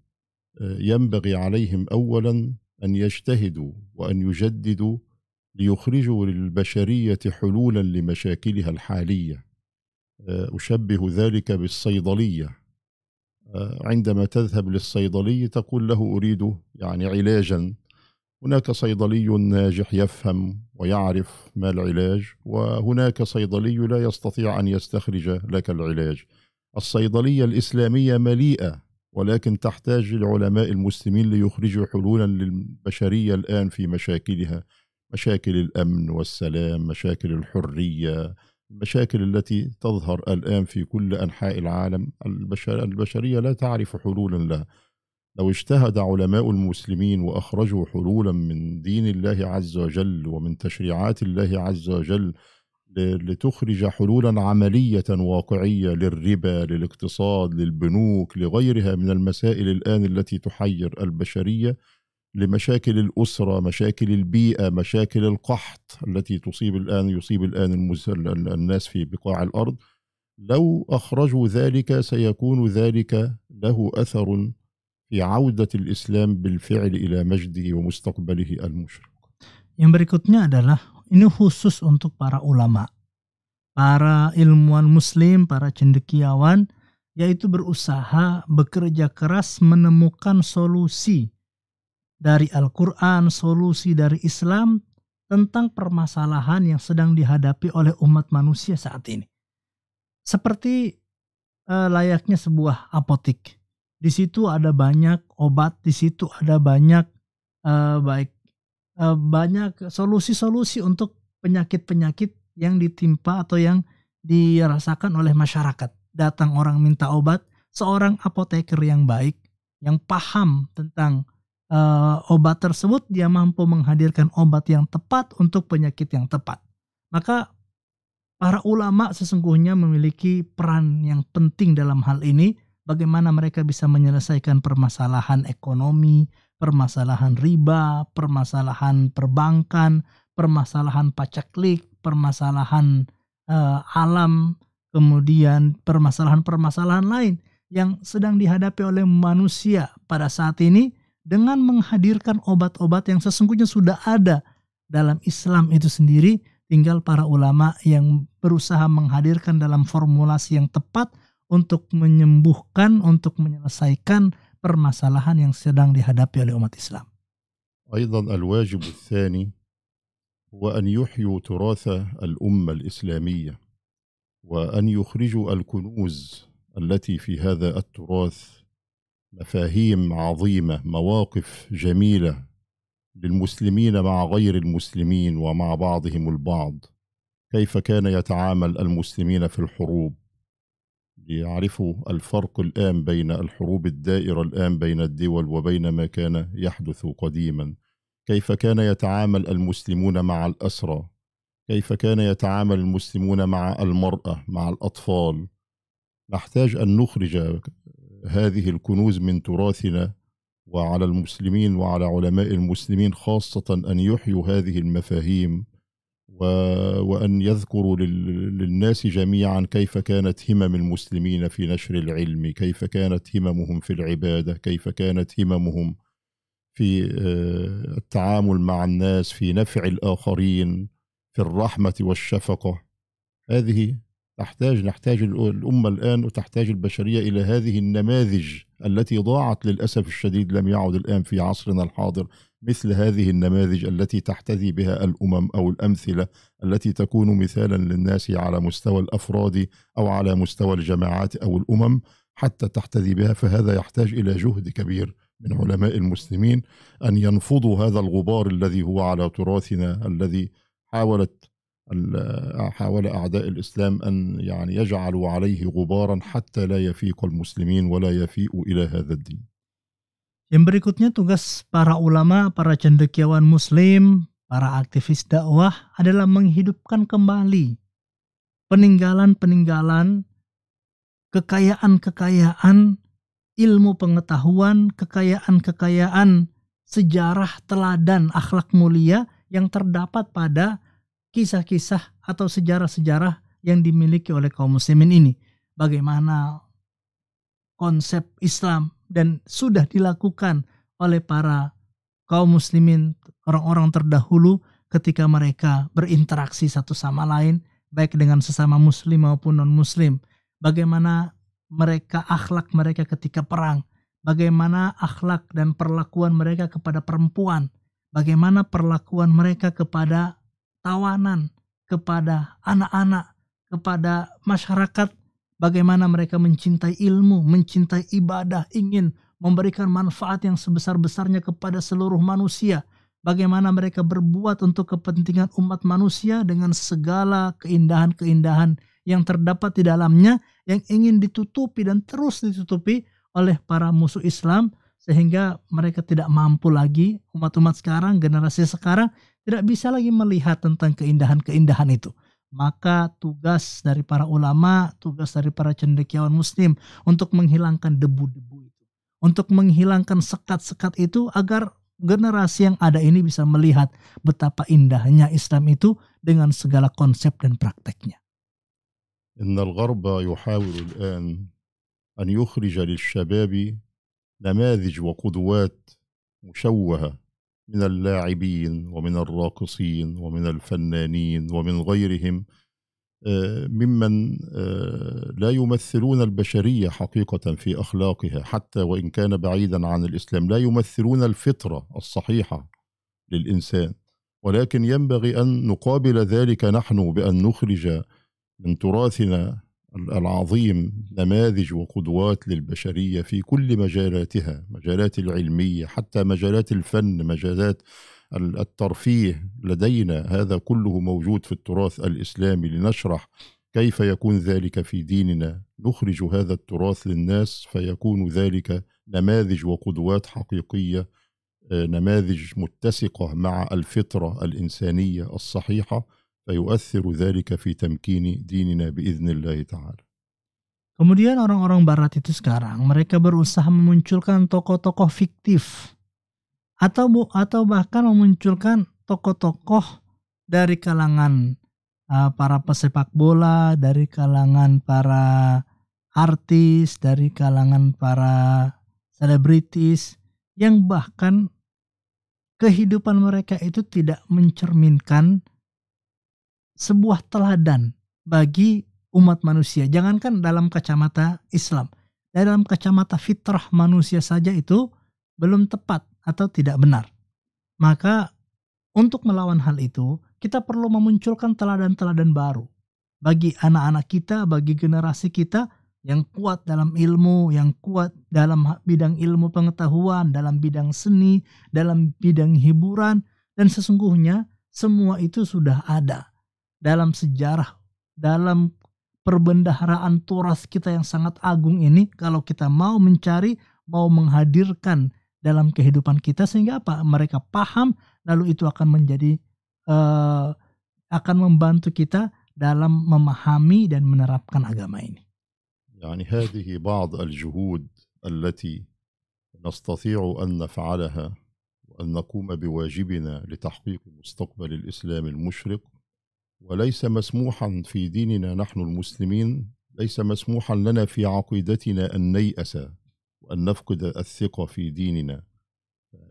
ينبغي عليهم اولا ان يجتهدوا وان يجددوا ليخرجوا للبشريه حلولا لمشاكلها الحاليه آه، اشبه ذلك بالصيدليه آه، عندما تذهب للصيدلي تقول له اريد يعني علاجا هناك صيدلي ناجح يفهم ويعرف ما العلاج وهناك صيدلي لا يستطيع ان يستخرج لك العلاج الصيدليه الاسلاميه مليئه ولكن تحتاج العلماء المسلمين ليخرجوا حلولا للبشرية الآن في مشاكلها مشاكل الأمن والسلام مشاكل الحرية المشاكل التي تظهر الآن في كل أنحاء العالم البشر البشرية لا تعرف حلولا لها لو اجتهد علماء المسلمين وأخرجوا حلولا من دين الله عز وجل ومن تشريعات الله عز وجل لتخرج حلولا عمليه واقعيه للربا للاقتصاد للبنوك لغيرها من المسائل الان التي تحير البشريه لمشاكل الاسره مشاكل البيئه مشاكل القحط التي تصيب الان يصيب الان الناس في بقاع الارض لو اخرجوا ذلك سيكون ذلك له اثر في عوده الاسلام بالفعل الى مجده ومستقبله المشرق. Yang berikutnya adalah ini khusus untuk para ulama, para ilmuwan muslim, para cendekiawan, yaitu berusaha bekerja keras menemukan solusi dari Al-Quran, solusi dari Islam tentang permasalahan yang sedang dihadapi oleh umat manusia saat ini. Seperti eh, layaknya sebuah apotik. Di situ ada banyak obat, di situ ada banyak eh, baik Eh, banyak solusi-solusi untuk penyakit-penyakit yang ditimpa atau yang dirasakan oleh masyarakat. Datang orang minta obat, seorang apoteker yang baik, yang paham tentang uh, obat tersebut, dia mampu menghadirkan obat yang tepat untuk penyakit yang tepat. Maka para ulama sesungguhnya memiliki peran yang penting dalam hal ini, bagaimana mereka bisa menyelesaikan permasalahan ekonomi, permasalahan riba, permasalahan perbankan, permasalahan pacaklik, permasalahan uh, alam, kemudian permasalahan-permasalahan lain yang sedang dihadapi oleh manusia pada saat ini dengan menghadirkan obat-obat yang sesungguhnya sudah ada dalam Islam itu sendiri tinggal para ulama yang berusaha menghadirkan dalam formulasi yang tepat untuk menyembuhkan, untuk menyelesaikan permasalahan yang sedang dihadapi oleh umat Islam. أيضا الواجب الثاني هو أن يحيوا تراث الأمة الإسلامية وأن يخرجوا الكنوز التي في هذا التراث مفاهيم عظيمة مواقف جميلة للمسلمين مع غير المسلمين ومع بعضهم البعض كيف كان يتعامل المسلمين في الحروب ليعرفوا الفرق الآن بين الحروب الدائرة الآن بين الدول وبين ما كان يحدث قديما كيف كان يتعامل المسلمون مع الأسرى كيف كان يتعامل المسلمون مع المرأة مع الأطفال نحتاج أن نخرج هذه الكنوز من تراثنا وعلى المسلمين وعلى علماء المسلمين خاصة أن يحيوا هذه المفاهيم وأن يذكروا للناس جميعا كيف كانت همم المسلمين في نشر العلم كيف كانت هممهم في العبادة كيف كانت هممهم في آه، التعامل مع الناس في نفع الآخرين في الرحمة والشفقة هذه تحتاج نحتاج الأمة الآن وتحتاج البشرية إلى هذه النماذج التي ضاعت للأسف الشديد لم يعد الآن في عصرنا الحاضر مثل هذه النماذج التي تحتذي بها الامم او الامثله التي تكون مثالا للناس على مستوى الافراد او على مستوى الجماعات او الامم حتى تحتذي بها فهذا يحتاج الى جهد كبير من علماء المسلمين ان ينفضوا هذا الغبار الذي هو على تراثنا الذي حاولت حاول اعداء الاسلام ان يعني يجعلوا عليه غبارا حتى لا يفيق المسلمين ولا يفيئوا الى هذا الدين. Yang berikutnya tugas para ulama, para cendekiawan muslim, para aktivis dakwah adalah menghidupkan kembali peninggalan-peninggalan kekayaan-kekayaan ilmu pengetahuan, kekayaan-kekayaan sejarah teladan akhlak mulia yang terdapat pada kisah-kisah atau sejarah-sejarah yang dimiliki oleh kaum muslimin ini. Bagaimana konsep Islam dan sudah dilakukan oleh para kaum muslimin orang-orang terdahulu ketika mereka berinteraksi satu sama lain baik dengan sesama muslim maupun non muslim bagaimana mereka akhlak mereka ketika perang bagaimana akhlak dan perlakuan mereka kepada perempuan bagaimana perlakuan mereka kepada tawanan kepada anak-anak kepada masyarakat Bagaimana mereka mencintai ilmu, mencintai ibadah, ingin memberikan manfaat yang sebesar-besarnya kepada seluruh manusia. Bagaimana mereka berbuat untuk kepentingan umat manusia dengan segala keindahan-keindahan yang terdapat di dalamnya yang ingin ditutupi dan terus ditutupi oleh para musuh Islam sehingga mereka tidak mampu lagi umat-umat sekarang generasi sekarang tidak bisa lagi melihat tentang keindahan-keindahan itu maka tugas dari para ulama, tugas dari para cendekiawan muslim untuk menghilangkan debu-debu itu, untuk menghilangkan sekat-sekat itu agar generasi yang ada ini bisa melihat betapa indahnya Islam itu dengan segala konsep dan prakteknya. إن الغرب يحاول الآن أن يخرج للشباب نماذج وقدوات مشوهة من اللاعبين ومن الراقصين ومن الفنانين ومن غيرهم آه، ممن آه، لا يمثلون البشريه حقيقه في اخلاقها حتى وان كان بعيدا عن الاسلام لا يمثلون الفطره الصحيحه للانسان ولكن ينبغي ان نقابل ذلك نحن بان نخرج من تراثنا العظيم نماذج وقدوات للبشرية في كل مجالاتها مجالات العلمية حتى مجالات الفن مجالات الترفيه لدينا هذا كله موجود في التراث الإسلامي لنشرح كيف يكون ذلك في ديننا نخرج هذا التراث للناس فيكون ذلك نماذج وقدوات حقيقية آه، نماذج متسقة مع الفطرة الإنسانية الصحيحة فيؤثر ذلك في تمكين ديننا بإذن الله تعالى. Kemudian orang-orang barat itu sekarang mereka berusaha memunculkan tokoh-tokoh fiktif atau bu, atau bahkan memunculkan tokoh-tokoh dari kalangan uh, para pesepak bola, dari kalangan para artis, dari kalangan para selebritis yang bahkan kehidupan mereka itu tidak mencerminkan sebuah teladan bagi umat manusia. Jangankan dalam kacamata Islam, dalam kacamata fitrah manusia saja itu belum tepat atau tidak benar. Maka untuk melawan hal itu, kita perlu memunculkan teladan-teladan baru bagi anak-anak kita, bagi generasi kita yang kuat dalam ilmu, yang kuat dalam bidang ilmu pengetahuan, dalam bidang seni, dalam bidang hiburan, dan sesungguhnya semua itu sudah ada dalam sejarah, dalam perbendaharaan Turas kita yang sangat agung ini kalau kita mau mencari, mau menghadirkan dalam kehidupan kita sehingga apa? Mereka paham lalu itu akan menjadi uh, akan membantu kita dalam memahami dan menerapkan agama ini. يعني هذه بعض الجهود التي نستطيع أن نفعلها وأن نقوم بواجبنا لتحقيق مستقبل الإسلام المشرق وليس مسموحا في ديننا نحن المسلمين ليس مسموحا لنا في عقيدتنا أن نيأس وأن نفقد الثقة في ديننا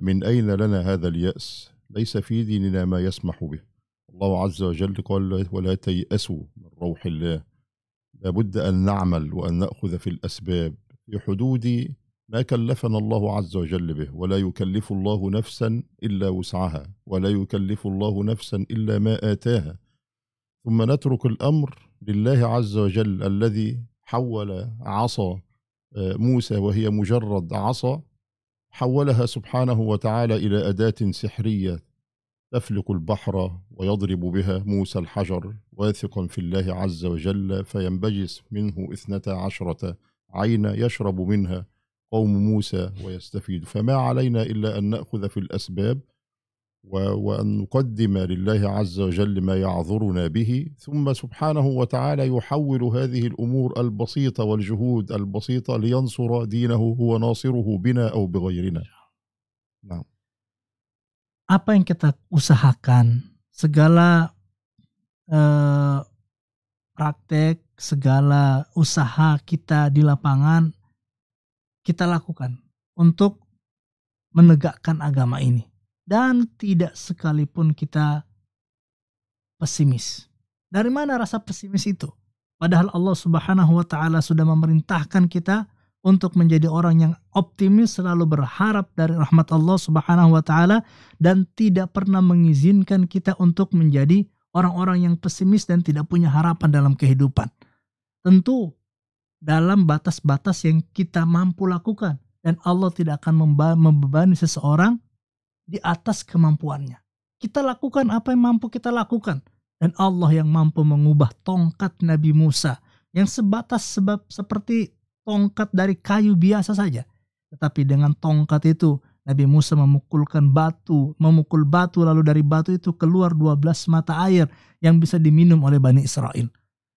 من أين لنا هذا اليأس ليس في ديننا ما يسمح به الله عز وجل قال ولا تيأسوا من روح الله لابد أن نعمل وأن نأخذ في الأسباب في حدود ما كلفنا الله عز وجل به ولا يكلف الله نفسا إلا وسعها ولا يكلف الله نفسا إلا ما آتاها ثم نترك الامر لله عز وجل الذي حول عصا آه، موسى وهي مجرد عصا حولها سبحانه وتعالى الى اداه سحريه تفلق البحر ويضرب بها موسى الحجر واثقا في الله عز وجل فينبجس منه اثنتا عشره عين يشرب منها قوم موسى ويستفيد فما علينا الا ان ناخذ في الاسباب وأن نقدم لله عز وجل ما يعذرنا به ثم سبحانه وتعالى يحول هذه الأمور البسيطة والجهود البسيطة لينصر دينه هو ناصره بنا أو بغيرنا نعم apa yang kita usahakan segala eh, praktek segala usaha kita di lapangan kita lakukan untuk menegakkan agama ini dan tidak sekalipun kita pesimis. Dari mana rasa pesimis itu? Padahal Allah Subhanahu wa taala sudah memerintahkan kita untuk menjadi orang yang optimis selalu berharap dari rahmat Allah Subhanahu wa taala dan tidak pernah mengizinkan kita untuk menjadi orang-orang yang pesimis dan tidak punya harapan dalam kehidupan. Tentu dalam batas-batas yang kita mampu lakukan dan Allah tidak akan membebani seseorang di atas kemampuannya. Kita lakukan apa yang mampu kita lakukan. Dan Allah yang mampu mengubah tongkat Nabi Musa yang sebatas sebab seperti tongkat dari kayu biasa saja. Tetapi dengan tongkat itu Nabi Musa memukulkan batu, memukul batu lalu dari batu itu keluar 12 mata air yang bisa diminum oleh Bani Israel.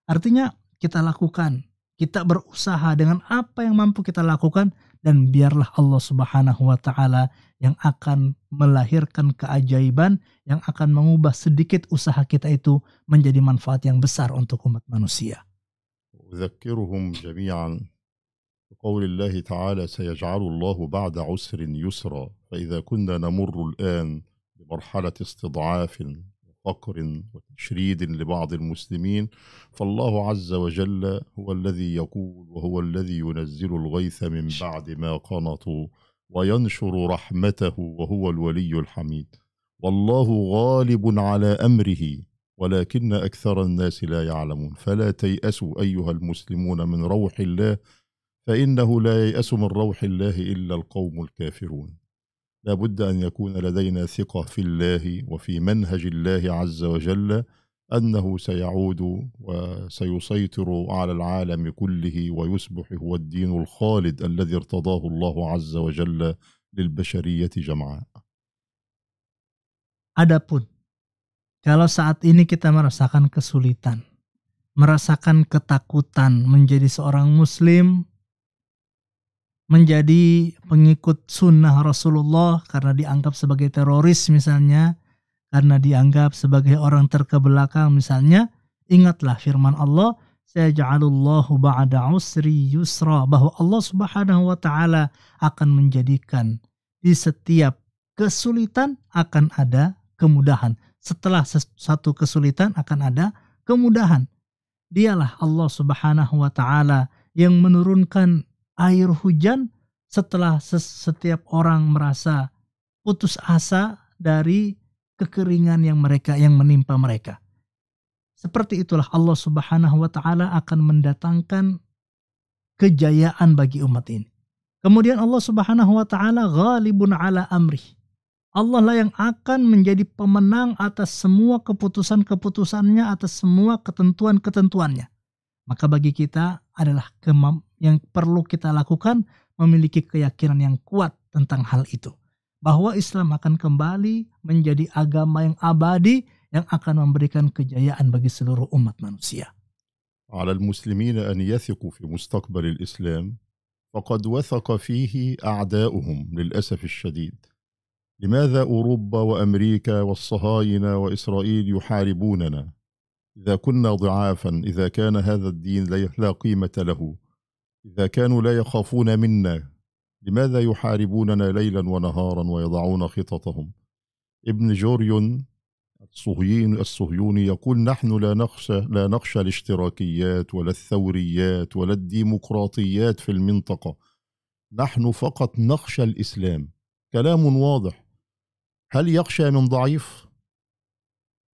Artinya kita lakukan, kita berusaha dengan apa yang mampu kita lakukan dan biarlah Allah Subhanahu wa taala yang akan melahirkan keajaiban yang akan mengubah sedikit usaha kita itu menjadi manfaat yang besar untuk umat manusia. أذكرهم جميعا بقول الله تعالى سيجعل الله بعد عسر يسرا فإذا كنا نمر الآن بمرحلة استضعاف وفقر وتشريد لبعض المسلمين فالله عز وجل هو الذي يقول وهو الذي ينزل الغيث من بعد ما قنطوا وينشر رحمته وهو الولي الحميد والله غالب على امره ولكن اكثر الناس لا يعلمون فلا تياسوا ايها المسلمون من روح الله فانه لا يياس من روح الله الا القوم الكافرون لا بد ان يكون لدينا ثقه في الله وفي منهج الله عز وجل أنه سيعود وسيسيطر على العالم كله ويصبح هو الدين الخالد الذي ارتضاه الله عز وجل للبشرية جمعاء. Adapun kalau saat ini kita merasakan kesulitan, merasakan ketakutan menjadi seorang muslim, menjadi pengikut sunnah Rasulullah karena dianggap sebagai teroris misalnya, karena dianggap sebagai orang terkebelakang misalnya, ingatlah firman Allah, "Sayaj'alullahu ba'da usri yusra" bahwa Allah Subhanahu wa taala akan menjadikan di setiap kesulitan akan ada kemudahan. Setelah satu kesulitan akan ada kemudahan. Dialah Allah Subhanahu wa taala yang menurunkan air hujan setelah setiap orang merasa putus asa dari kekeringan yang mereka yang menimpa mereka. Seperti itulah Allah Subhanahu wa taala akan mendatangkan kejayaan bagi umat ini. Kemudian Allah Subhanahu wa taala ghalibun ala amri. Allah lah yang akan menjadi pemenang atas semua keputusan-keputusannya, atas semua ketentuan-ketentuannya. Maka bagi kita adalah yang perlu kita lakukan memiliki keyakinan yang kuat tentang hal itu. bahwa Islam akan kembali menjadi agama yang abadi yang akan memberikan kejayaan bagi seluruh umat manusia. على المسلمين أن يثقوا في مستقبل الإسلام فقد وثق فيه أعداؤهم للأسف الشديد لماذا أوروبا وأمريكا والصهاينة وإسرائيل يحاربوننا إذا كنا ضعافا إذا كان هذا الدين لا قيمة له إذا كانوا لا يخافون منا لماذا يحاربوننا ليلا ونهارا ويضعون خططهم ابن جوريون الصهيون الصهيوني يقول نحن لا نخشى لا نخشى الاشتراكيات ولا الثوريات ولا الديمقراطيات في المنطقة نحن فقط نخشى الإسلام كلام واضح هل يخشى من ضعيف؟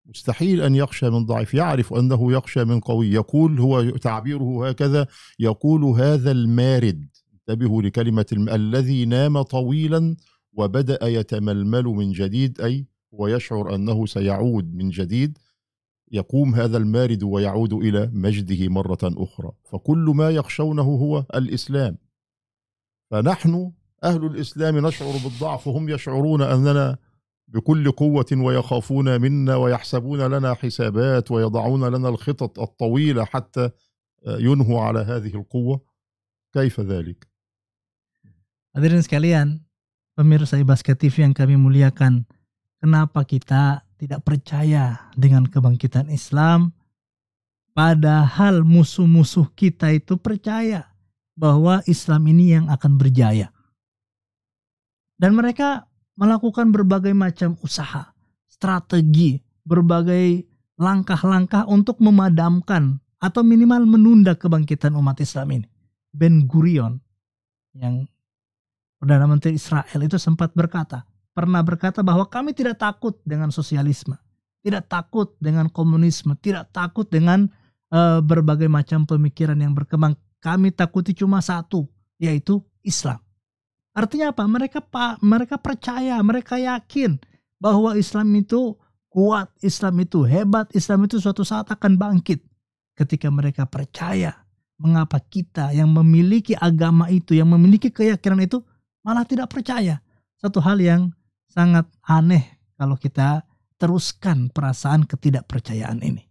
مستحيل أن يخشى من ضعيف يعرف أنه يخشى من قوي يقول هو تعبيره هكذا يقول هذا المارد انتبهوا لكلمة الذي نام طويلا وبدأ يتململ من جديد أي ويشعر أنه سيعود من جديد يقوم هذا المارد ويعود إلى مجده مرة أخرى فكل ما يخشونه هو الإسلام فنحن أهل الإسلام نشعر بالضعف هم يشعرون أننا بكل قوة ويخافون منا ويحسبون لنا حسابات ويضعون لنا الخطط الطويلة حتى ينهوا على هذه القوة كيف ذلك؟ Hadirin sekalian, pemirsa Basket TV yang kami muliakan, kenapa kita tidak percaya dengan kebangkitan Islam? Padahal musuh-musuh kita itu percaya bahwa Islam ini yang akan berjaya. Dan mereka melakukan berbagai macam usaha, strategi, berbagai langkah-langkah untuk memadamkan atau minimal menunda kebangkitan umat Islam ini. Ben Gurion yang Perdana Menteri Israel itu sempat berkata, pernah berkata bahwa kami tidak takut dengan sosialisme, tidak takut dengan komunisme, tidak takut dengan uh, berbagai macam pemikiran yang berkembang. Kami takuti cuma satu, yaitu Islam. Artinya apa? Mereka mereka percaya, mereka yakin bahwa Islam itu kuat, Islam itu hebat, Islam itu suatu saat akan bangkit. Ketika mereka percaya, mengapa kita yang memiliki agama itu, yang memiliki keyakinan itu malah tidak percaya. Satu hal yang sangat aneh kalau kita teruskan perasaan ketidakpercayaan ini.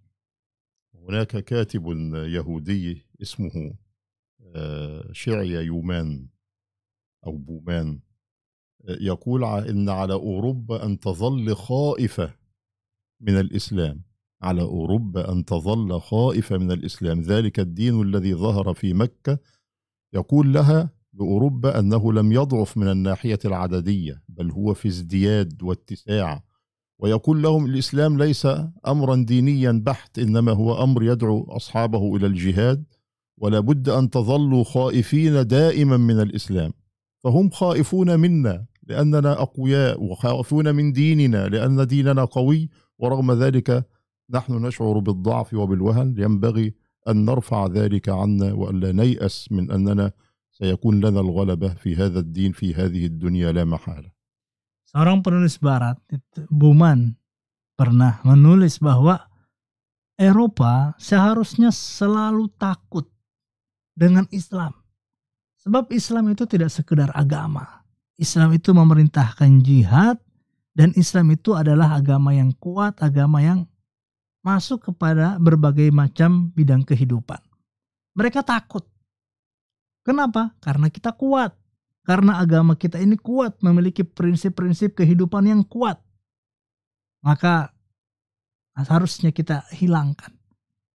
هناك كاتب يهودي اسمه آه، شعيا يومان أو بومان آه، يقول إن على أوروبا أن تظل خائفة من الإسلام على أوروبا أن تظل خائفة من الإسلام ذلك الدين الذي ظهر في مكة يقول لها بأوروبا أنه لم يضعف من الناحية العددية بل هو في ازدياد واتساع ويقول لهم الإسلام ليس أمرا دينيا بحت إنما هو أمر يدعو أصحابه إلى الجهاد ولا بد أن تظلوا خائفين دائما من الإسلام فهم خائفون منا لأننا أقوياء وخائفون من ديننا لأن ديننا قوي ورغم ذلك نحن نشعر بالضعف وبالوهن ينبغي أن نرفع ذلك عنا وألا نيأس من أننا سيكون لنا الغلبة في هذا الدين في هذه الدنيا لا محالة. Seorang penulis barat, Buman, pernah menulis bahwa Eropa seharusnya selalu takut dengan Islam. Sebab Islam itu tidak sekedar agama. Islam itu memerintahkan jihad dan Islam itu adalah agama yang kuat, agama yang masuk kepada berbagai macam bidang kehidupan. Mereka takut Kenapa? Karena kita kuat. Karena agama kita ini kuat, memiliki prinsip-prinsip kehidupan yang kuat. Maka harusnya kita hilangkan.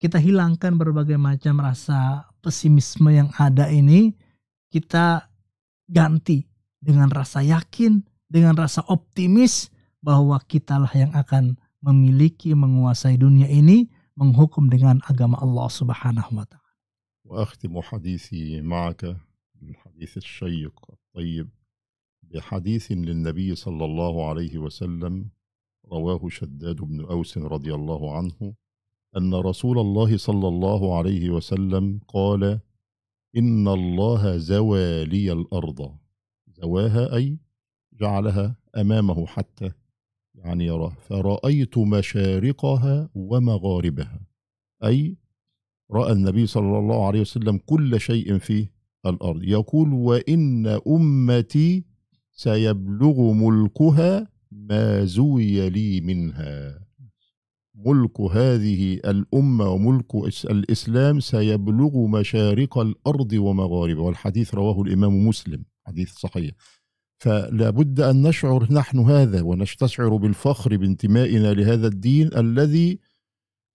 Kita hilangkan berbagai macam rasa pesimisme yang ada ini. Kita ganti dengan rasa yakin, dengan rasa optimis bahwa kitalah yang akan memiliki menguasai dunia ini menghukum dengan agama Allah Subhanahu wa taala. وأختم حديثي معك الحديث الشيق الطيب بحديث للنبي صلى الله عليه وسلم رواه شداد بن أوس رضي الله عنه أن رسول الله صلى الله عليه وسلم قال إن الله زوى لي الأرض زواها أي جعلها أمامه حتى يعني يراه فرأيت مشارقها ومغاربها أي راى النبي صلى الله عليه وسلم كل شيء في الارض يقول وان امتي سيبلغ ملكها ما زوي لي منها ملك هذه الأمة وملك الإسلام سيبلغ مشارق الأرض ومغاربها والحديث رواه الإمام مسلم حديث صحيح فلا بد أن نشعر نحن هذا ونستشعر بالفخر بانتمائنا لهذا الدين الذي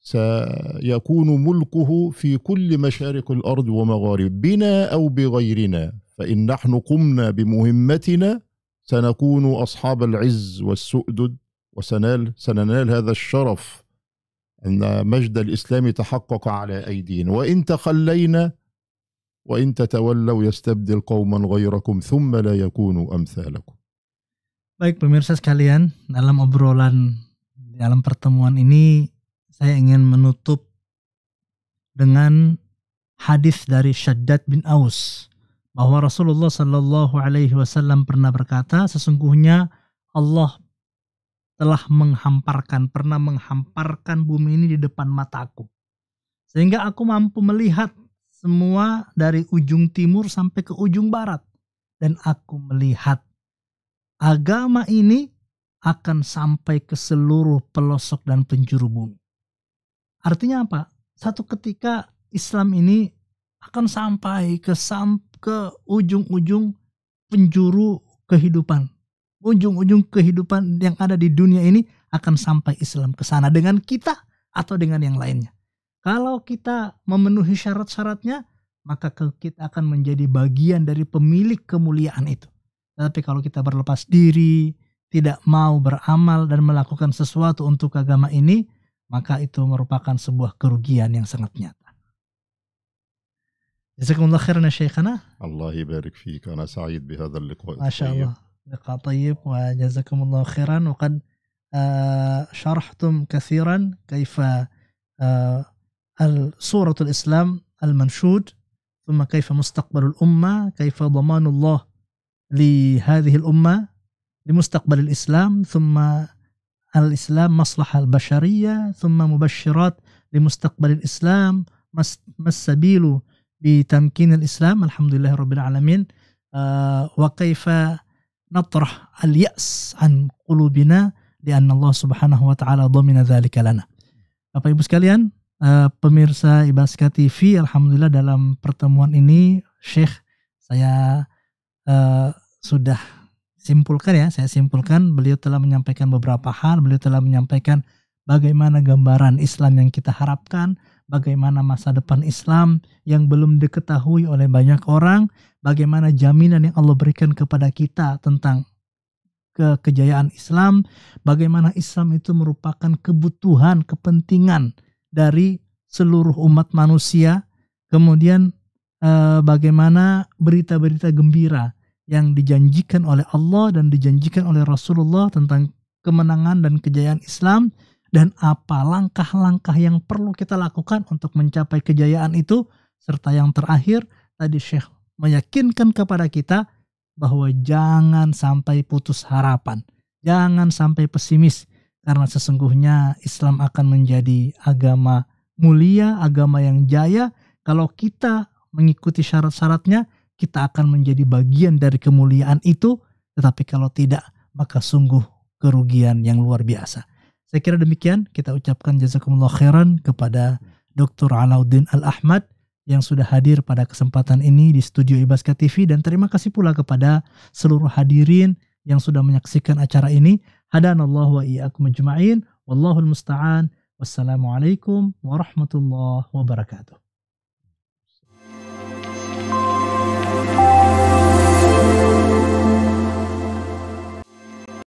سيكون ملكه في كل مشارق الارض ومغارب بنا او بغيرنا فان نحن قمنا بمهمتنا سنكون اصحاب العز والسؤدد وسنال سننال هذا الشرف ان مجد الاسلام تحقق على ايدينا وان تخلينا وان تتولوا يستبدل قوما غيركم ثم لا يكونوا امثالكم Baik pemirsa sekalian, dalam obrolan dalam pertemuan ini saya ingin menutup dengan hadis dari Shaddad bin Aus bahwa Rasulullah Shallallahu Alaihi Wasallam pernah berkata sesungguhnya Allah telah menghamparkan pernah menghamparkan bumi ini di depan mataku sehingga aku mampu melihat semua dari ujung timur sampai ke ujung barat dan aku melihat agama ini akan sampai ke seluruh pelosok dan penjuru bumi Artinya apa? Satu ketika Islam ini akan sampai ke sam ke ujung-ujung penjuru kehidupan. Ujung-ujung kehidupan yang ada di dunia ini akan sampai Islam ke sana dengan kita atau dengan yang lainnya. Kalau kita memenuhi syarat-syaratnya, maka kita akan menjadi bagian dari pemilik kemuliaan itu. tapi kalau kita berlepas diri, tidak mau beramal dan melakukan sesuatu untuk agama ini, maka itu merupakan sebuah kerugian yang sangat nyata. Jazakumullah khairan ya syekhana. Allah ibarik fi kana sa'id bi hadzal liqa. Masyaallah. Liqa tayyib wa jazakumullah khairan wa qad eh, syarhtum katsiran kaifa eh, al-surah al-islam al-manshud ثم كيف مستقبل الأمة كيف ضمان الله لهذه الأمة لمستقبل الإسلام ثم al-Islam maslahah al-bashariyah thumma mubashirat li al Islam mas, mas sabilu bi tamkin al-Islam alhamdulillah rabbil alamin ah, wa kaifa natrah al-ya's an qulubina lianna Allah subhanahu wa ta'ala dhamina dzalika Bapak Ibu sekalian uh, pemirsa Ibaska TV alhamdulillah dalam pertemuan ini Syekh saya uh, sudah simpulkan ya, saya simpulkan beliau telah menyampaikan beberapa hal, beliau telah menyampaikan bagaimana gambaran Islam yang kita harapkan, bagaimana masa depan Islam yang belum diketahui oleh banyak orang, bagaimana jaminan yang Allah berikan kepada kita tentang ke kejayaan Islam, bagaimana Islam itu merupakan kebutuhan, kepentingan dari seluruh umat manusia, kemudian eh, bagaimana berita-berita gembira yang dijanjikan oleh Allah dan dijanjikan oleh Rasulullah tentang kemenangan dan kejayaan Islam dan apa langkah-langkah yang perlu kita lakukan untuk mencapai kejayaan itu serta yang terakhir tadi Syekh meyakinkan kepada kita bahwa jangan sampai putus harapan, jangan sampai pesimis karena sesungguhnya Islam akan menjadi agama mulia, agama yang jaya kalau kita mengikuti syarat-syaratnya kita akan menjadi bagian dari kemuliaan itu, tetapi kalau tidak, maka sungguh kerugian yang luar biasa. Saya kira demikian, kita ucapkan jazakumullah khairan kepada Dr. Alauddin Al-Ahmad yang sudah hadir pada kesempatan ini di studio Ibaska TV dan terima kasih pula kepada seluruh hadirin yang sudah menyaksikan acara ini. Hadanallahu wa iyyakum ajma'in. Wallahul musta'an. Wassalamualaikum warahmatullahi wabarakatuh.